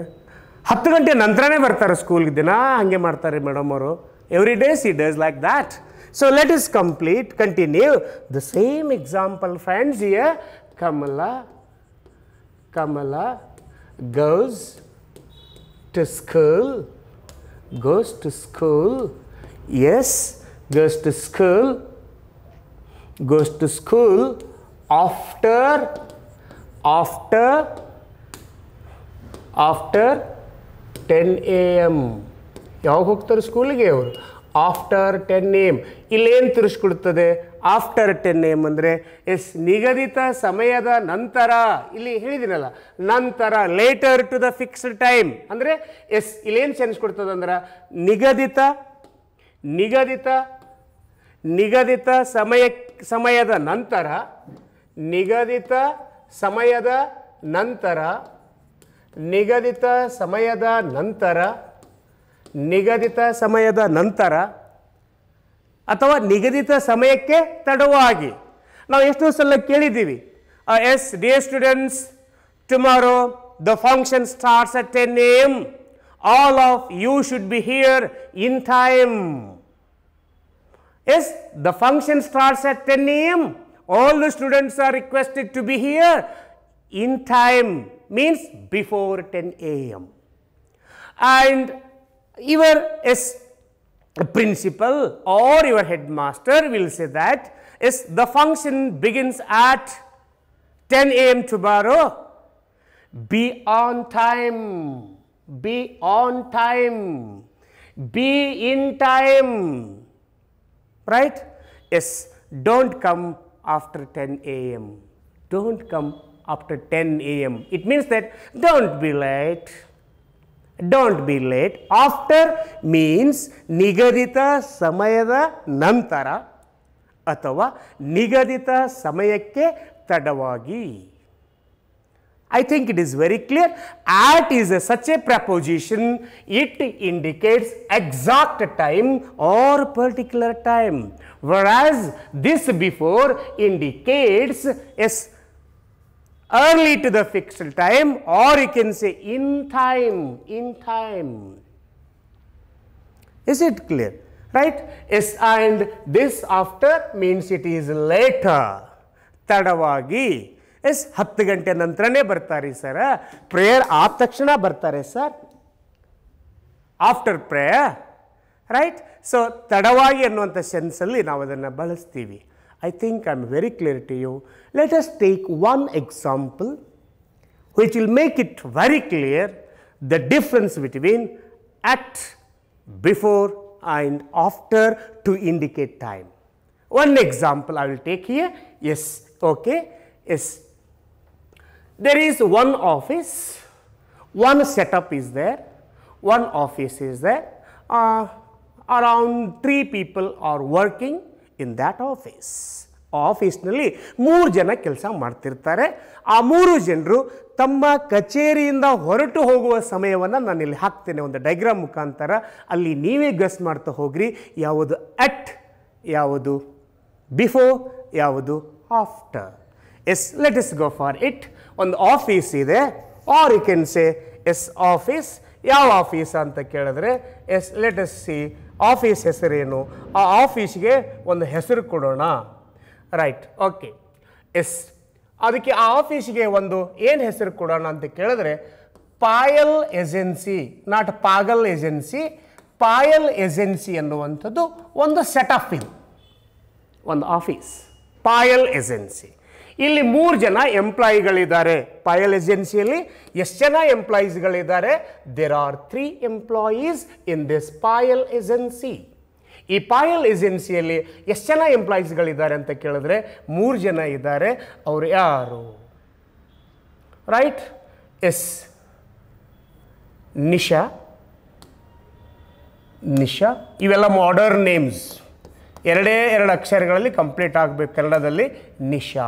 ಹತ್ತು ಗಂಟೆ ನಂತರನೇ ಬರ್ತಾರೆ ಸ್ಕೂಲ್ಗೆ ದಿನ ಹಾಗೆ ಮಾಡ್ತಾರೆ ಮೇಡಮ್ ಅವರು every days it days like that so let us complete continue the same example friends ಇಯ Kamala Kamala goes to school, goes to school, yes, goes to school, goes to school after, after, after ten A m ಯಾವಾಗ ಹೋಗ್ತಾರೆ ಸ್ಕೂಲಿಗೆ ಅವರು after ten m ಇಲ್ಲೇನು ತಿರುಸ್ಕೊಡ್ತದೆ after ten m ಅಂದರೆ yes ನಿಗದಿತ ಸಮಯದ ನಂತರ ಇಲ್ಲಿ ಹೇಳಿದಿನಲ್ಲ ನಂತರ later to the fixed time ಅಂದರೆ ಎಸ್ ಇಲ್ಲೇನು ಸೆನ್ಸ್ ಅಂದ್ರೆ ನಿಗದಿತ ನಿಗದಿತ ನಿಗದಿತ ಸಮಯ ಸಮಯದ ನಂತರ ನಿಗದಿತ ಸಮಯದ ನಂತರ ನಿಗದಿತ ಸಮಯದ ನಂತರ ನಿಗದಿತ ಸಮಯದ ನಂತರ ಅಥವಾ ನಿಗದಿತ ಸಮಯಕ್ಕೆ ತಡವಾಗಿ ನಾವು ಎಷ್ಟೋ ಸಲ ಕೇಳಿದ್ದೀವಿ yes a students tomorrow the function starts at ten m all of you should be here in time yes the function starts at ten m all the students are requested to be here in time means before 10 a.m. And your S principal or your headmaster will say that that is the function begins at 10 a.m. tomorrow, be on time, be on time, be in time, right? Yes, don't come after 10 a.m. Don't come after 10 a.m. It means that don't be late. Don't be late. After means ನಿಗದಿತ samayada nantara atava ನಿಗದಿತ ಸಮಯಕ್ಕೆ tadavagi. I think it is very clear. At is a, such a preposition, it indicates exact time or particular time. Whereas this before indicates a early to the fixed time or you can say in time in time is it clear right yes and this after means it is later tadavagi yes 10 gante nantrane bartare sir prayer aatakshana bartare sir after prayer right so tadavagi annuvanta sense alli balastivi I think I am very clear to you. Let us take one example which will make it very clear the difference between at, before and after to indicate time. One example I will take here, yes, okay, yes. There is one office, one setup is there, one office is there, uh, around three people are working in that office ಆಫೀಸ್ನಲ್ಲಿ ಮೂರು ಜನ ಕೆಲಸ ಮಾಡ್ತಿರ್ತಾರೆ ಆ ಮೂರು ಜನರು ತಮ್ಮ ಕಚೇರಿಯಿಂದ ಹೊರಟು ಹೋಗುವ ಸಮಯವನ್ನು ನಾನಿಲ್ಲಿ ಹಾಕ್ತೇನೆ ಒಂದು ಡೈಗ್ರಾಮ್ ಮುಖಾಂತರ ಅಲ್ಲಿ ನೀವೇ ಗಸ್ ಮಾಡ್ತಾ ಹೋಗ್ರಿ ಯಾವುದು ಅಟ್ ಯಾವುದು ಬಿಫೋರ್ ಯಾವುದು after yes let us go for it ಒಂದು ಆಫೀಸ್ ಇದೆ or you can say yes office ಯಾವ ಆಫೀಸ್ ಅಂತ ಕೇಳಿದ್ರೆ yes let us see office ಹೆಸರೇನು ಆ ಆಫೀಸ್ಗೆ ಒಂದು ಹೆಸರು ಕೊಡೋಣ ರೈಟ್ ಓಕೆ ಎಸ್ ಅದಕ್ಕೆ ಆ ಆಫೀಸ್ಗೆ ಒಂದು ಏನು ಹೆಸರು ಕೊಡೋಣ ಅಂತ ಕೇಳಿದ್ರೆ ಪಾಯಲ್ ಏಜೆನ್ಸಿ ನಾಟ್ ಪಾಗಲ್ ಏಜೆನ್ಸಿ ಪಾಯಲ್ ಏಜೆನ್ಸಿ ಅನ್ನುವಂಥದ್ದು ಒಂದು ಸೆಟಪ್ ಇದು ಒಂದು ಆಫೀಸ್ ಪಾಯಲ್ ಏಜೆನ್ಸಿ ಇಲ್ಲಿ ಮೂರು ಜನ ಎಂಪ್ಲಾಯಿಗಳಿದ್ದಾರೆ ಪಾಯಲ್ ಏಜೆನ್ಸಿಯಲ್ಲಿ ಎಷ್ಟು ಜನ ಎಂಪ್ಲಾಯೀಸ್ಗಳಿದ್ದಾರೆ there are three employees in this Payal agency ಈ ಪಾಯಲ್ ಏಜೆನ್ಸಿಯಲ್ಲಿ ಎಷ್ಟು ಜನ ಎಂಪ್ಲಾಯೀಸ್ಗಳಿದ್ದಾರೆ ಅಂತ ಕೇಳಿದ್ರೆ ಮೂರು ಜನ ಇದ್ದಾರೆ ಅವರು ಯಾರು ರೈಟ್ ಎಸ್ ನಿಶಾ ನಿಶಾ ಇವೆಲ್ಲ ಮಾಡರ್ನ್ ನೇಮ್ಸ್ ಎರಡೇ ಎರಡು ಅಕ್ಷರಗಳಲ್ಲಿ ಕಂಪ್ಲೀಟ್ ಆಗಬೇಕು ಕನ್ನಡದಲ್ಲಿ ನಿಶಾ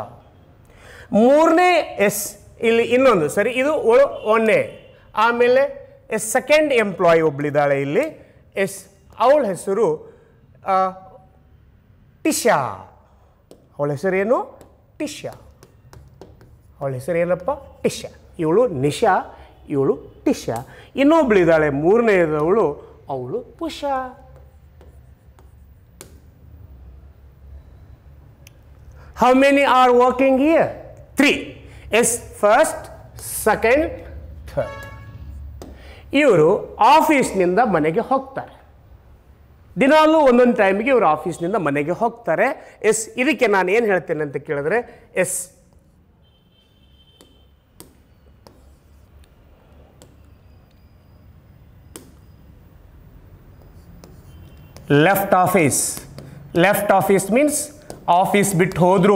ಮೂರನೇ ಎಸ್ ಇಲ್ಲಿ ಇನ್ನೊಂದು ಸರಿ ಇದು ಒನ್ನೇ ಆಮೇಲೆ ಎಸ್ ಸೆಕೆಂಡ್ ಎಂಪ್ಲಾಯಿ ಒಬ್ಳಿದ್ದಾಳೆ ಇಲ್ಲಿ ಎಸ್ ಅವಳ ಹೆಸರು ಟಿಶಾ ಅವಳ ಹೆಸರೇನು ಟಿಶಾ ಅವಳ ಹೆಸರು ಏನಪ್ಪ ಟಿಶಾ ಇವಳು ನಿಶಾ ಇವಳು ಟಿಶಾ ಇನ್ನೊಬ್ಳಿದ್ದಾಳೆ ಮೂರನೆಯದವಳು ಅವಳು Usha how many are working here yes first second second third ಇವರು ಆಫೀಸ್ನಿಂದ ಮನೆಗೆ ಹೋಗ್ತಾರೆ ದಿನಾಲೂ ಒಂದೊಂದು ಟೈಮಿಗೆ ಇವರು ಆಫೀಸ್ನಿಂದ ಮನೆಗೆ ಹೋಗ್ತಾರೆ ಎಸ್ ಇದಕ್ಕೆ ನಾನು ಏನು ಹೇಳ್ತೇನೆ ಅಂತ ಕೇಳಿದ್ರೆ yes left office left office means office ಬಿಟ್ಟು ಹೋದ್ರು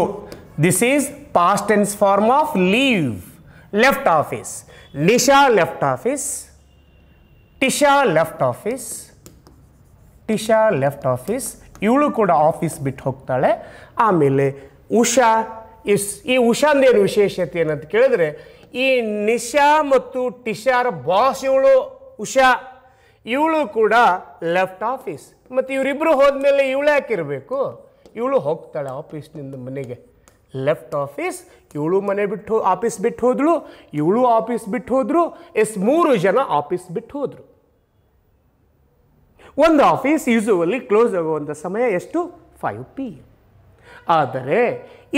This is past tense form of leave. Left office. Lisha left office. Tisha left office. Tisha left office. ಇವಳು ಕೂಡ ಆಫೀಸ್ ಬಿಟ್ಟು ಹೋಗ್ತಾಳೆ ಆಮೇಲೆ ಉಷಾ ಇಸ್ ಈ ಅಂದೇನು ವಿಶೇಷತೆ ಏನಂತ ಕೇಳಿದ್ರೆ ಈ ನಿಶಾ ಮತ್ತು ಟಿಶಾರ ಬಾಸ್ ಇವಳು ಉಷಾ ಇವಳು ಕೂಡ ಲೆಫ್ಟ್ ಆಫೀಸ್ ಮತ್ತು ಇವರಿಬ್ಬರು ಹೋದ್ಮೇಲೆ ಇವಳು ಯಾಕಿರಬೇಕು ಇವಳು ಹೋಗ್ತಾಳೆ ಆಫೀಸ್ನಿಂದ ಮನೆಗೆ ಲೆಫ್ಟ್ ಆಫೀಸ್ ಇವಳು ಮನೆ ಬಿಟ್ಟು ಆಫೀಸ್ ಬಿಟ್ಟು ಹೋದಳು ಇವಳು ಆಫೀಸ್ ಬಿಟ್ಟು ಹೋದರು ಎಸ್ ಮೂರು ಜನ ಆಫೀಸ್ ಬಿಟ್ಟು ಹೋದರು ಒಂದು ಆಫೀಸ್ ಯೂಸುವಲ್ಲಿ ಕ್ಲೋಸ್ ಆಗುವಂಥ ಸಮಯ ಎಷ್ಟು ಫೈವ್ ಪಿ ಆದರೆ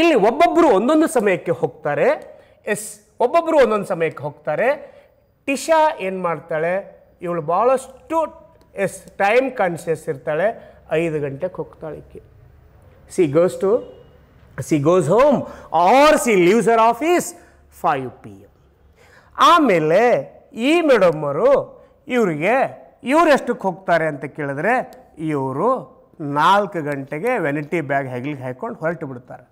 ಇಲ್ಲಿ ಒಬ್ಬೊಬ್ಬರು ಒಂದೊಂದು ಸಮಯಕ್ಕೆ ಹೋಗ್ತಾರೆ ಎಸ್ ಒಬ್ಬೊಬ್ಬರು ಒಂದೊಂದು ಸಮಯಕ್ಕೆ ಹೋಗ್ತಾರೆ ಟಿಶಾ ಏನು ಮಾಡ್ತಾಳೆ ಇವಳು ಭಾಳಷ್ಟು ಎಸ್ ಟೈಮ್ ಕಾನ್ಷಿಯಸ್ ಇರ್ತಾಳೆ ಐದು ಗಂಟೆಗೆ ಹೋಗ್ತಾಳಿಕ್ಕೆ she goes to she goes home or she leaves her office five p m ಆಮೇಲೆ ಈ ಮೇಡಮ್ಮರು ಇವರಿಗೆ ಇವ್ರು ಎಷ್ಟಕ್ಕೆ ಹೋಗ್ತಾರೆ ಅಂತ ಕೇಳಿದ್ರೆ ಇವರು ನಾಲ್ಕು ಗಂಟೆಗೆ ವೆನಿಟಿ ಬ್ಯಾಗ್ ಹೆಗ್ಲಿಗೆ ಹಾಕ್ಕೊಂಡು ಹೊರಟು ಬಿಡ್ತಾರೆ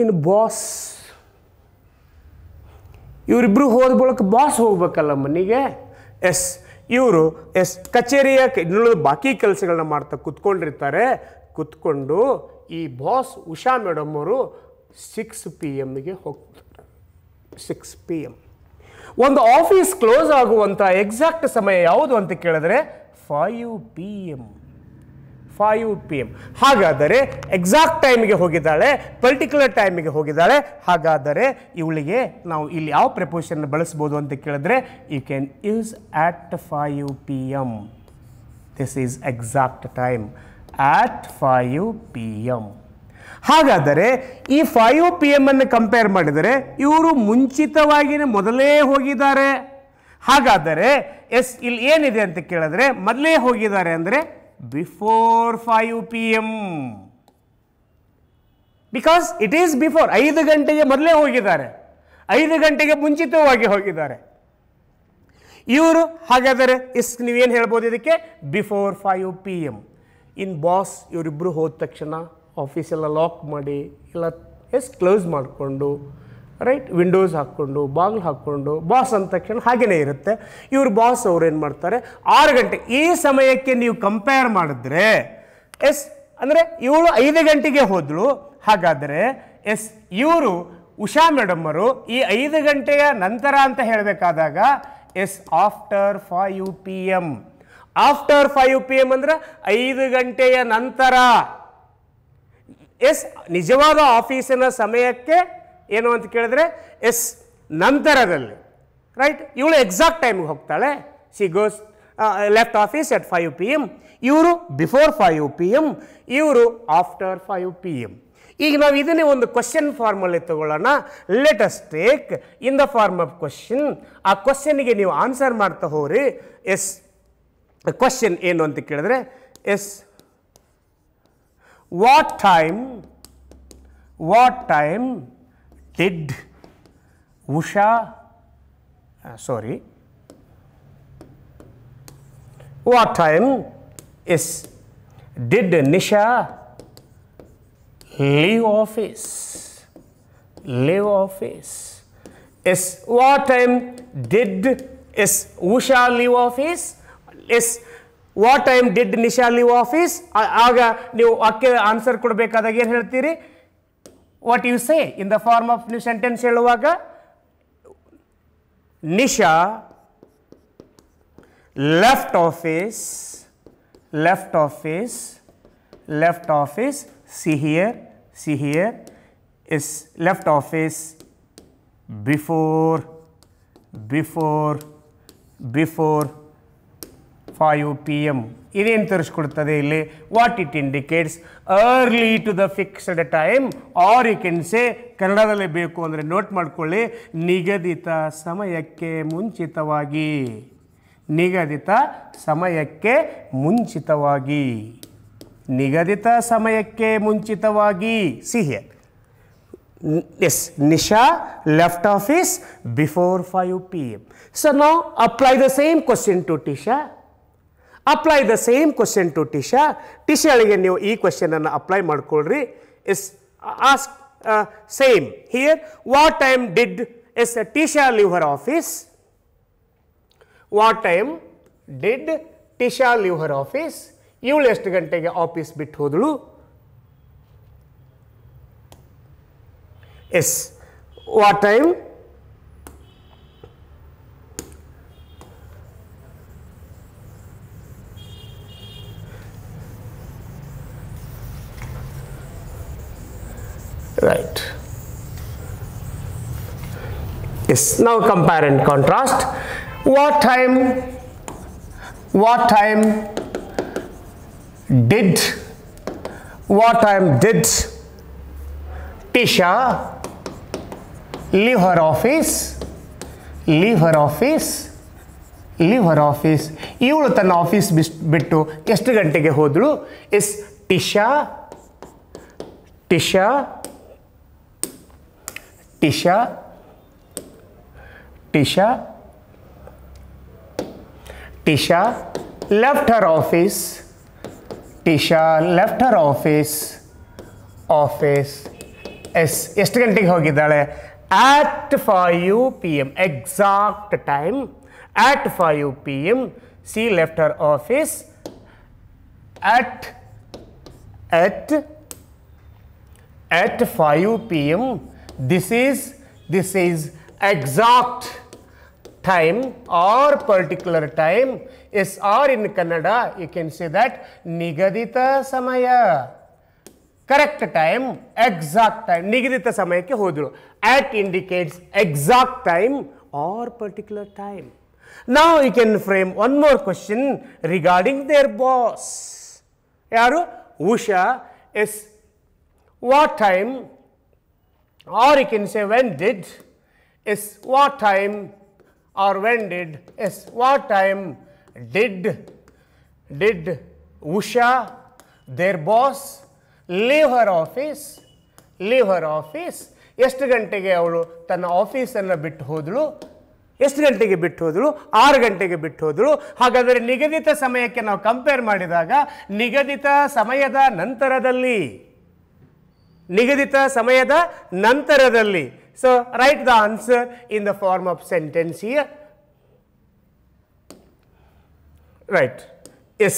ಇನ್ನು ಬಾಸ್ ಇವರಿಬ್ಬರು ಹೋದ ಬಳಕೆ ಬಾಸ್ ಹೋಗ್ಬೇಕಲ್ಲ ಮನೆಗೆ ಎಸ್ ಇವರು ಎಸ್ ಕಚೇರಿಯ ಇನ್ನುಳಿದ ಬಾಕಿ ಕೆಲಸಗಳನ್ನ ಮಾಡ್ತಾ ಕುತ್ಕೊಂಡಿರ್ತಾರೆ ಕುತ್ಕೊಂಡು ಈ ಬಾಸ್ ಉಷಾ ಮೇಡಮ್ ಅವರು ಸಿಕ್ಸ್ ಪಿ ಎಮ್ಗೆ ಹೋಗ್ತಾರೆ ಸಿಕ್ಸ್ ಪಿ ಎಮ್ ಒಂದು ಆಫೀಸ್ ಕ್ಲೋಸ್ ಆಗುವಂಥ ಎಕ್ಸಾಕ್ಟ್ ಸಮಯ ಯಾವುದು ಅಂತ ಕೇಳಿದ್ರೆ five p m five p m ಹಾಗಾದರೆ ಎಕ್ಸಾಕ್ಟ್ ಟೈಮಿಗೆ ಹೋಗಿದ್ದಾಳೆ ಪರ್ಟಿಕ್ಯುಲರ್ ಟೈಮಿಗೆ ಹೋಗಿದ್ದಾಳೆ ಹಾಗಾದರೆ ಇವಳಿಗೆ ನಾವು ಇಲ್ಲಿ ಯಾವ ಪ್ರಿಪೋಷನ್ ಬಳಸ್ಬೋದು ಅಂತ ಕೇಳಿದ್ರೆ you can use at five p m this is exact time at five p m ಹಾಗಾದರೆ ಈ ಫೈವ್ ಪಿ ಎಮ್ ಅನ್ನು ಕಂಪೇರ್ ಮಾಡಿದರೆ ಇವರು ಮುಂಚಿತವಾಗಿಯೇ ಮೊದಲೇ ಹೋಗಿದ್ದಾರೆ ಹಾಗಾದರೆ ಎಸ್ ಇಲ್ಲಿ ಏನಿದೆ ಅಂತ ಕೇಳಿದ್ರೆ ಮೊದಲೇ ಹೋಗಿದ್ದಾರೆ ಅಂದರೆ before five p pm because it is before ಐದು ಗಂಟೆಗೆ ಮೊದಲೇ ಹೋಗಿದ್ದಾರೆ ಐದು ಗಂಟೆಗೆ ಮುಂಚಿತವಾಗಿ ಹೋಗಿದ್ದಾರೆ ಇವರು ಹಾಗಾದರೆ ಇಸ್ ನೀವೇನು ಹೇಳ್ಬೋದು ಇದಕ್ಕೆ before five p m in boss ಇವರಿಬ್ಬರು ಹೋದ ತಕ್ಷಣ ಆಫೀಸೆಲ್ಲ ಲಾಕ್ ಮಾಡಿ ಇಲ್ಲ ಎಸ್ ಕ್ಲೋಸ್ ಮಾಡಿಕೊಂಡು ರೈಟ್ ವಿಂಡೋಸ್ ಹಾಕ್ಕೊಂಡು ಬಾಗಿಲು ಹಾಕ್ಕೊಂಡು ಬಾಸ್ ಅಂದ ತಕ್ಷಣ ಹಾಗೇನೇ ಇರುತ್ತೆ ಇವರು ಬಾಸ್ ಅವ್ರು ಏನು ಮಾಡ್ತಾರೆ ಆರು ಗಂಟೆ ಈ ಸಮಯಕ್ಕೆ ನೀವು ಕಂಪೇರ್ ಮಾಡಿದ್ರೆ ಎಸ್ ಅಂದರೆ ಇವಳು ಐದು ಗಂಟೆಗೆ ಹೋದಳು ಹಾಗಾದರೆ ಎಸ್ ಇವರು ಉಷಾ ಅವರು ಈ ಐದು ಗಂಟೆಯ ನಂತರ ಅಂತ ಹೇಳಬೇಕಾದಾಗ yes after five p m after five p m ಅಂದರೆ ಐದು ಗಂಟೆಯ ನಂತರ ಎಸ್ ನಿಜವಾದ ಆಫೀಸಿನ ಸಮಯಕ್ಕೆ ಏನು ಅಂತ ಕೇಳಿದ್ರೆ ಎಸ್ ನಂತರದಲ್ಲಿ ರೈಟ್ ಇವಳು ಎಕ್ಸಾಕ್ಟ್ ಟೈಮ್ಗೆ ಹೋಗ್ತಾಳೆ she goes left office at five p m ಇವರು ಬಿಫೋರ್ ಫೈವ್ ಪಿ ಎಮ್ ಇವರು ಆಫ್ಟರ್ ಫೈವ್ ಪಿ ಎಮ್ ಈಗ ನಾವು ಇದನ್ನೇ ಒಂದು ಕ್ವಶನ್ ಫಾರ್ಮಲ್ಲಿ ತಗೊಳ್ಳೋಣ let's take in the form of question ಆ ಕ್ವಶನ್ಗೆ ನೀವು ಆನ್ಸರ್ ಮಾಡ್ತಾ ಹೋಗ್ರಿ ಎಸ್ ಕ್ವಶನ್ ಏನು ಅಂತ ಕೇಳಿದ್ರೆ yes what time what time did Usha uh, sorry. What time? is Did Nisha leave office leave office is what time did is usha leave office is what time did nisha leave office Aga you answer could be Kadagir Hirtiri. what you say in the form of new sentence eluvaga nisha left office left office left office see here see here is left office before before before five p m ಇದೇನು ತೋರಿಸ್ಕೊಡ್ತದೆ ಇಲ್ಲಿ what it indicates early to the fixed time or you can say ಕನ್ನಡದಲ್ಲೇ ಬೇಕು ಅಂದರೆ note ಮಾಡಿಕೊಳ್ಳಿ ನಿಗದಿತ ಸಮಯಕ್ಕೆ ಮುಂಚಿತವಾಗಿ ನಿಗದಿತ ಸಮಯಕ್ಕೆ ಮುಂಚಿತವಾಗಿ ನಿಗದಿತ ಸಮಯಕ್ಕೆ ಮುಂಚಿತವಾಗಿ ಸಿಹಿ yes Nisha left office before five p m so ನಾವು apply the same question to Tisha apply the same question to Tisha. Tisha, again, you e question and apply Markulri is ask uh, same here. What time did is Tisha leave her office? What time did Tisha leave her office? You last can take office bit hodulu. Yes. What time? right yes now compare and contrast what time what time did what time did tisha leave her office leave her office leave her office ivlu ಇವಳು office ಆಫೀಸ್ ಬಿಟ್ಟು gante ge hodlu is tisha tisha Tisha Tisha Tisha left her office Tisha left her office office yes एस्ट गंटे होगिदाले at 5 pm exact time at 5 pm she left her office at at at 5 pm this is this is exact time or particular time is or in Kannada you can say that nigadita samaya correct time exact time ನಿಗದಿತ ಸಮಯಕ್ಕೆ ಹೋದರು at indicates exact time or particular time now you can frame one more question regarding their boss ಯಾರು Usha is what time or you can say when did is what time or when did is what time did did Usha their boss leave her office leave her office ಎಷ್ಟು ಗಂಟೆಗೆ ಅವಳು ತನ್ನ ಆಫೀಸನ್ನು ಬಿಟ್ಟು ಹೋದಳು ಎಷ್ಟು ಗಂಟೆಗೆ ಬಿಟ್ಟು ಹೋದಳು ಆರು ಗಂಟೆಗೆ ಬಿಟ್ಟು ಹೋದಳು ಹಾಗಾದರೆ ನಿಗದಿತ ಸಮಯಕ್ಕೆ ನಾವು ಕಂಪೇರ್ ಮಾಡಿದಾಗ ನಿಗದಿತ ಸಮಯದ ನಂತರದಲ್ಲಿ निगदित समय नर so right the answer in the form of सेटे right yeah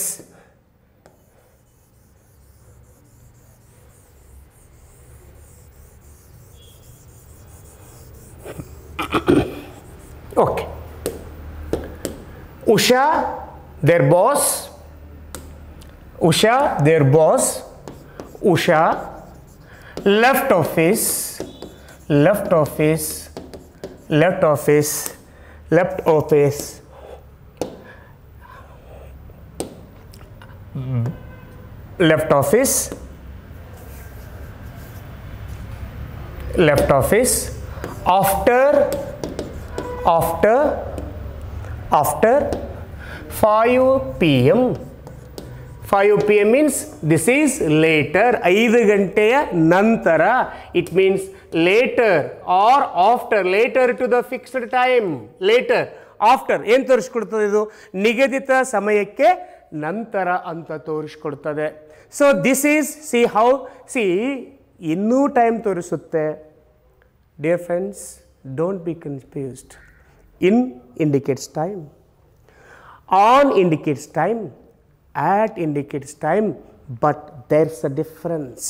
okay Usha there boss Usha there boss Usha left office left office left office left office left office left office after after after 5 pm five p m means this is later ಐದು ಗಂಟೆಯ ನಂತರ it means later or after later to the fixed time later after ಏನು ತೋರಿಸ್ಕೊಡ್ತದೆ ಇದು ನಿಗದಿತ ಸಮಯಕ್ಕೆ ನಂತರ ಅಂತ ತೋರಿಸ್ಕೊಡ್ತದೆ so this is she how she ಇನ್ನೂ ಟೈಮ್ ತೋರಿಸುತ್ತೆ dear friends don't be confused in indicates time on indicates time at indicates time but there's a difference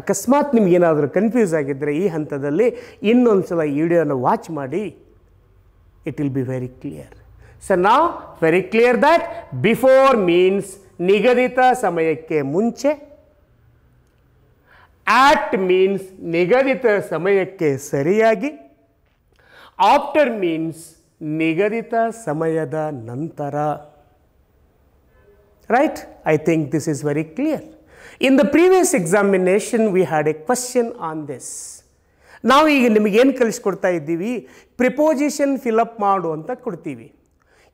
ಅಕಸ್ಮಾತ್ ನಿಮಗೇನಾದರೂ ಕನ್ಫ್ಯೂಸ್ ಆಗಿದ್ದರೆ ಈ ಹಂತದಲ್ಲಿ ಇನ್ನೊಂದು ಸಲ ಈ ವಿಡಿಯೋನ ವಾಚ್ ಮಾಡಿ it will be very clear so ನಾವು very clear that before means ನಿಗದಿತ ಸಮಯಕ್ಕೆ ಮುಂಚೆ ಆಟ್ ಮೀನ್ಸ್ ನಿಗದಿತ ಸಮಯಕ್ಕೆ ಸರಿಯಾಗಿ ಆಫ್ಟರ್ ಮೀನ್ಸ್ ನಿಗದಿತ ಸಮಯದ ನಂತರ Right? I think this is very clear. In the previous examination, we had a question on this. ನಾವು ಈಗ ನಿಮಗೇನು ಕಲಿಸ್ಕೊಡ್ತಾ ಇದ್ದೀವಿ ಪ್ರಿಪೋಸಿಷನ್ ಫಿಲಪ್ ಮಾಡು ಅಂತ ಕೊಡ್ತೀವಿ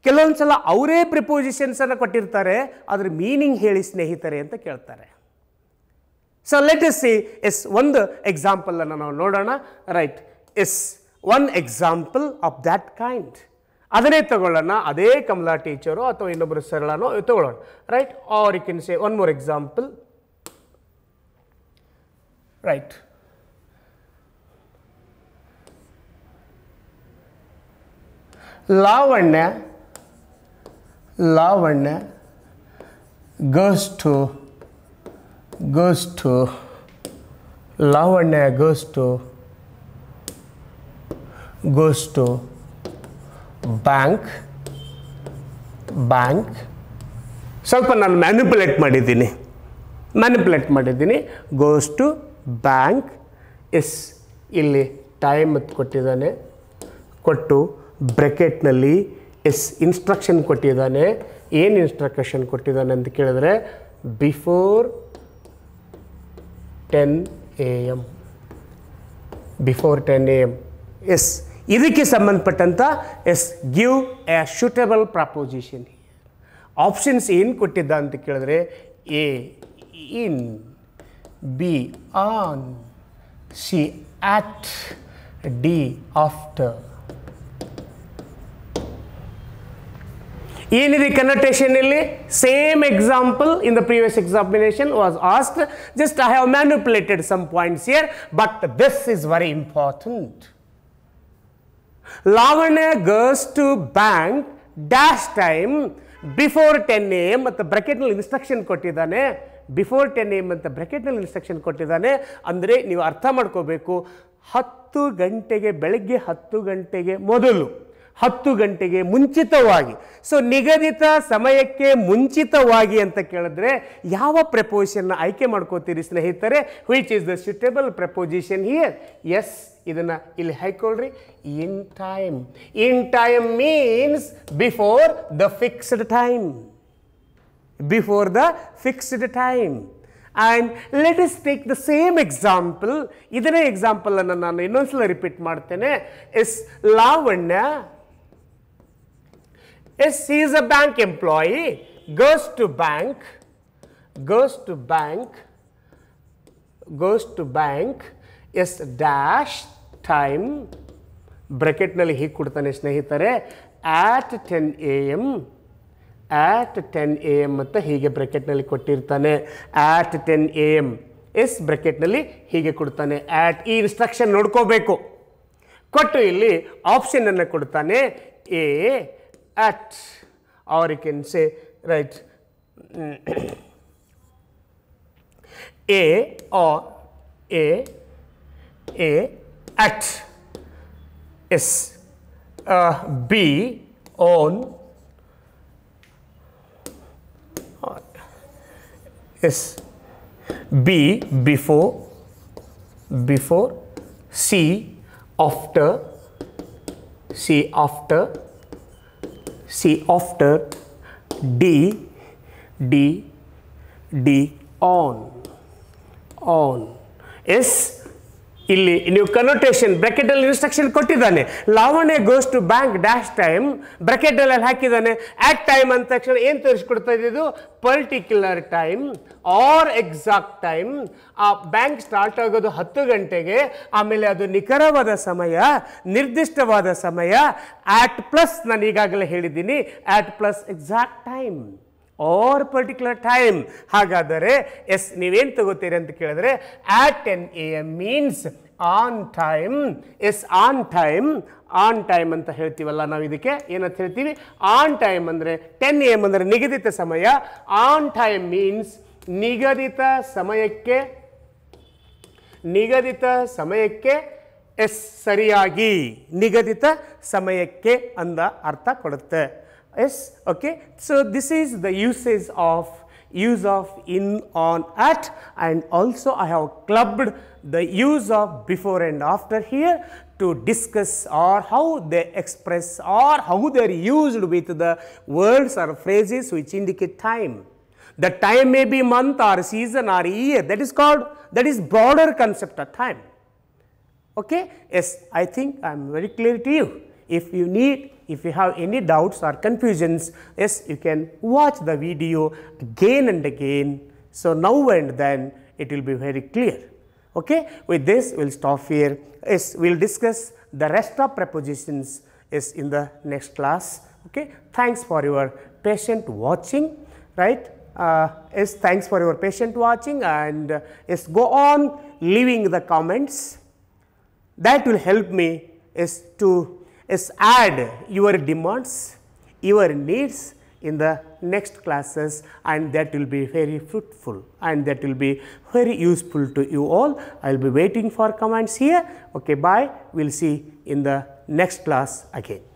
ಕೆಲವೊಂದು ಸಲ ಅವರೇ ಪ್ರಿಪೋಸಿಷನ್ಸನ್ನು ಕೊಟ್ಟಿರ್ತಾರೆ ಅದ್ರ ಮೀನಿಂಗ್ ಹೇಳಿ ಸ್ನೇಹಿತರೆ ಅಂತ ಕೇಳ್ತಾರೆ so let us see yes ಒಂದು ಎಕ್ಸಾಂಪಲನ್ನು ನಾವು ನೋಡೋಣ right yes one example of that kind ಅದನ್ನೇ ತಗೊಳ್ಳೋಣ ಅದೇ ಕಮಲಾ ಟೀಚರು ಅಥವಾ ಇನ್ನೊಬ್ಬರು ಸರಳನೋ ತಗೊಳ್ಳೋಣ right or you can say one more example right Lavanya Lavanya goes to Lavanya bank bank ಸ್ವಲ್ಪ ನಾನು ಮ್ಯಾನಿಪುಲೇಟ್ ಮಾಡಿದ್ದೀನಿ ಮ್ಯಾನಿಪುಲೇಟ್ ಮಾಡಿದ್ದೀನಿ ಗೋಸ್ ಟು ಬ್ಯಾಂಕ್ ಎಸ್ ಇಲ್ಲಿ ಟೈಮ್ ಕೊಟ್ಟಿದ್ದಾನೆ ಕೊಟ್ಟು ಬ್ರೆಕೆಟ್ನಲ್ಲಿ ಎಸ್ ಇನ್ಸ್ಟ್ರಕ್ಷನ್ ಕೊಟ್ಟಿದ್ದಾನೆ ಏನು ಇನ್ಸ್ಟ್ರಕ್ಷನ್ ಕೊಟ್ಟಿದ್ದಾನೆ ಅಂತ ಕೇಳಿದ್ರೆ before ten A M before ten A M yes ಇದಕ್ಕೆ ಸಂಬಂಧಪಟ್ಟಂತ yes give a suitable preposition options in ಕೊಟ್ಟಿದ್ದ ಅಂತ ಕೇಳಿದ್ರೆ A in B on C at D after ಇಲ್ಲಿ ದಿ ಕನ್ಟೆಕ್ಷನ್ ಇಲ್ಲಿ same example in the previous examination was asked just i have manipulated some points here but this is very important Lavanya goes to bank dash time before ten A M ಮತ್ತು ಬ್ರಕೆಟ್ನಲ್ಲಿ instruction ಕೊಟ್ಟಿದ್ದಾನೆ before ten M ಅಂತ ನಲ್ಲಿ instruction ಕೊಟ್ಟಿದ್ದಾನೆ ಅಂದರೆ ನೀವು ಅರ್ಥ ಮಾಡ್ಕೋಬೇಕು ಹತ್ತು ಗಂಟೆಗೆ ಬೆಳಗ್ಗೆ ಹತ್ತು ಗಂಟೆಗೆ ಮೊದಲು ಹತ್ತು ಗಂಟೆಗೆ ಮುಂಚಿತವಾಗಿ ಸೊ ನಿಗದಿತ ಸಮಯಕ್ಕೆ ಮುಂಚಿತವಾಗಿ ಅಂತ ಕೇಳಿದ್ರೆ ಯಾವ ಪ್ರಪೋಸಿಷನ್ನ ಆಯ್ಕೆ ಮಾಡ್ಕೋತೀರಿ ಸ್ನೇಹಿತರೆ which is the suitable preposition here yes ಇದನ್ನ ಇಲ್ಲಿ ಹೈಕೊಳ್ರಿ in time in time means before the fixed time before the fixed time and let us take the same example ಇದನ್ನೇ ಅನ್ನು ನಾನು ಇನ್ನೊಂದ್ಸಲ ರಿಪೀಟ್ ಮಾಡ್ತೇನೆ yes Lavanya yes is a bank employee goes to bank goes to bank goes to bank yes dash time ಬ್ರಕೆಟ್ನಲ್ಲಿ ಹೀಗೆ ಕೊಡ್ತಾನೆ ಸ್ನೇಹಿತರೆ at ten A M at ten A M ಅಂತ ಹೀಗೆ ಬ್ರಕೆಟ್ನಲ್ಲಿ ಕೊಟ್ಟಿರ್ತಾನೆ at ten A M yes ಬ್ರಕೆಟ್ನಲ್ಲಿ ಹೀಗೆ ಕೊಡ್ತಾನೆ ಆ್ಯಟ್ ಈ ಇನ್ಸ್ಟ್ರಕ್ಷನ್ ನೋಡ್ಕೋಬೇಕು ಕೊಟ್ಟು ಇಲ್ಲಿ ಆಪ್ಷನನ್ನು ಕೊಡ್ತಾನೆ A at or you can say right A or A A at S uh, B on S B before before C after C after C after D D D on on S ಇಲ್ಲಿ ನೀವು bracket ಅಲ್ಲಿ ಇನ್ಸ್ಟ್ರಕ್ಷನ್ ಕೊಟ್ಟಿದ್ದಾನೆ Lavanya goes to bank dash time ಬ್ರ್ಯಾಕೆಟಲ್ಲಿ ಹಾಕಿದ್ದಾನೆ at time ಅಂದ ತಕ್ಷಣ ಏನು ತೋರಿಸ್ಕೊಡ್ತಾ ಇದ್ದಿದ್ದು particular time or exact time ಆ ಬ್ಯಾಂಕ್ ಸ್ಟಾರ್ಟ್ ಆಗೋದು ಹತ್ತು ಗಂಟೆಗೆ ಆಮೇಲೆ ಅದು ನಿಖರವಾದ ಸಮಯ ನಿರ್ದಿಷ್ಟವಾದ ಸಮಯ ಆಟ್ ಪ್ಲಸ್ ನಾನು ಈಗಾಗಲೇ ಹೇಳಿದ್ದೀನಿ at plus exact time or particular time ಹಾಗಾದರೆ ಎಸ್ ನೀವೇನು ತಗೋತೀರಿ ಅಂತ ಕೇಳಿದ್ರೆ at ten A M means on time yes on time on time ಅಂತ ಹೇಳ್ತೀವಲ್ಲ ನಾವು ಇದಕ್ಕೆ ಏನಂತ ಹೇಳ್ತೀವಿ ಆನ್ ಟೈಮ್ ಅಂದರೆ ಟೆನ್ ಎ ಎಮ್ ಅಂದರೆ ನಿಗದಿತ ಸಮಯ ಆನ್ ಟೈಮ್ ಮೀನ್ಸ್ ನಿಗದಿತ ಸಮಯಕ್ಕೆ ನಿಗದಿತ ಸಮಯಕ್ಕೆ ಎಸ್ ಸರಿಯಾಗಿ ನಿಗದಿತ ಸಮಯಕ್ಕೆ ಅಂದ ಅರ್ಥ ಕೊಡುತ್ತೆ yes okay so this is the usage of use of in on at and also i have clubbed the use of before and after here to discuss or how they express or how they are used with the words or phrases which indicate time the time may be month or season or year that is called that is broader concept of time okay yes i think i am very clear to you if you need if you have any doubts or confusions, yes, you can watch the video again and again. So, now and then it will be very clear. Okay? With this, we will stop here. Yes, we will discuss the rest of prepositions is yes, in the next class. Okay? Thanks for your patient watching. Right? Uh, yes, thanks for your patient watching and uh, yes, go on leaving the comments. That will help me is yes, to is add your demands, your needs in the next classes and that will be very fruitful and that will be very useful to you all. I will be waiting for comments here. Okay, bye. We will see in the next class again.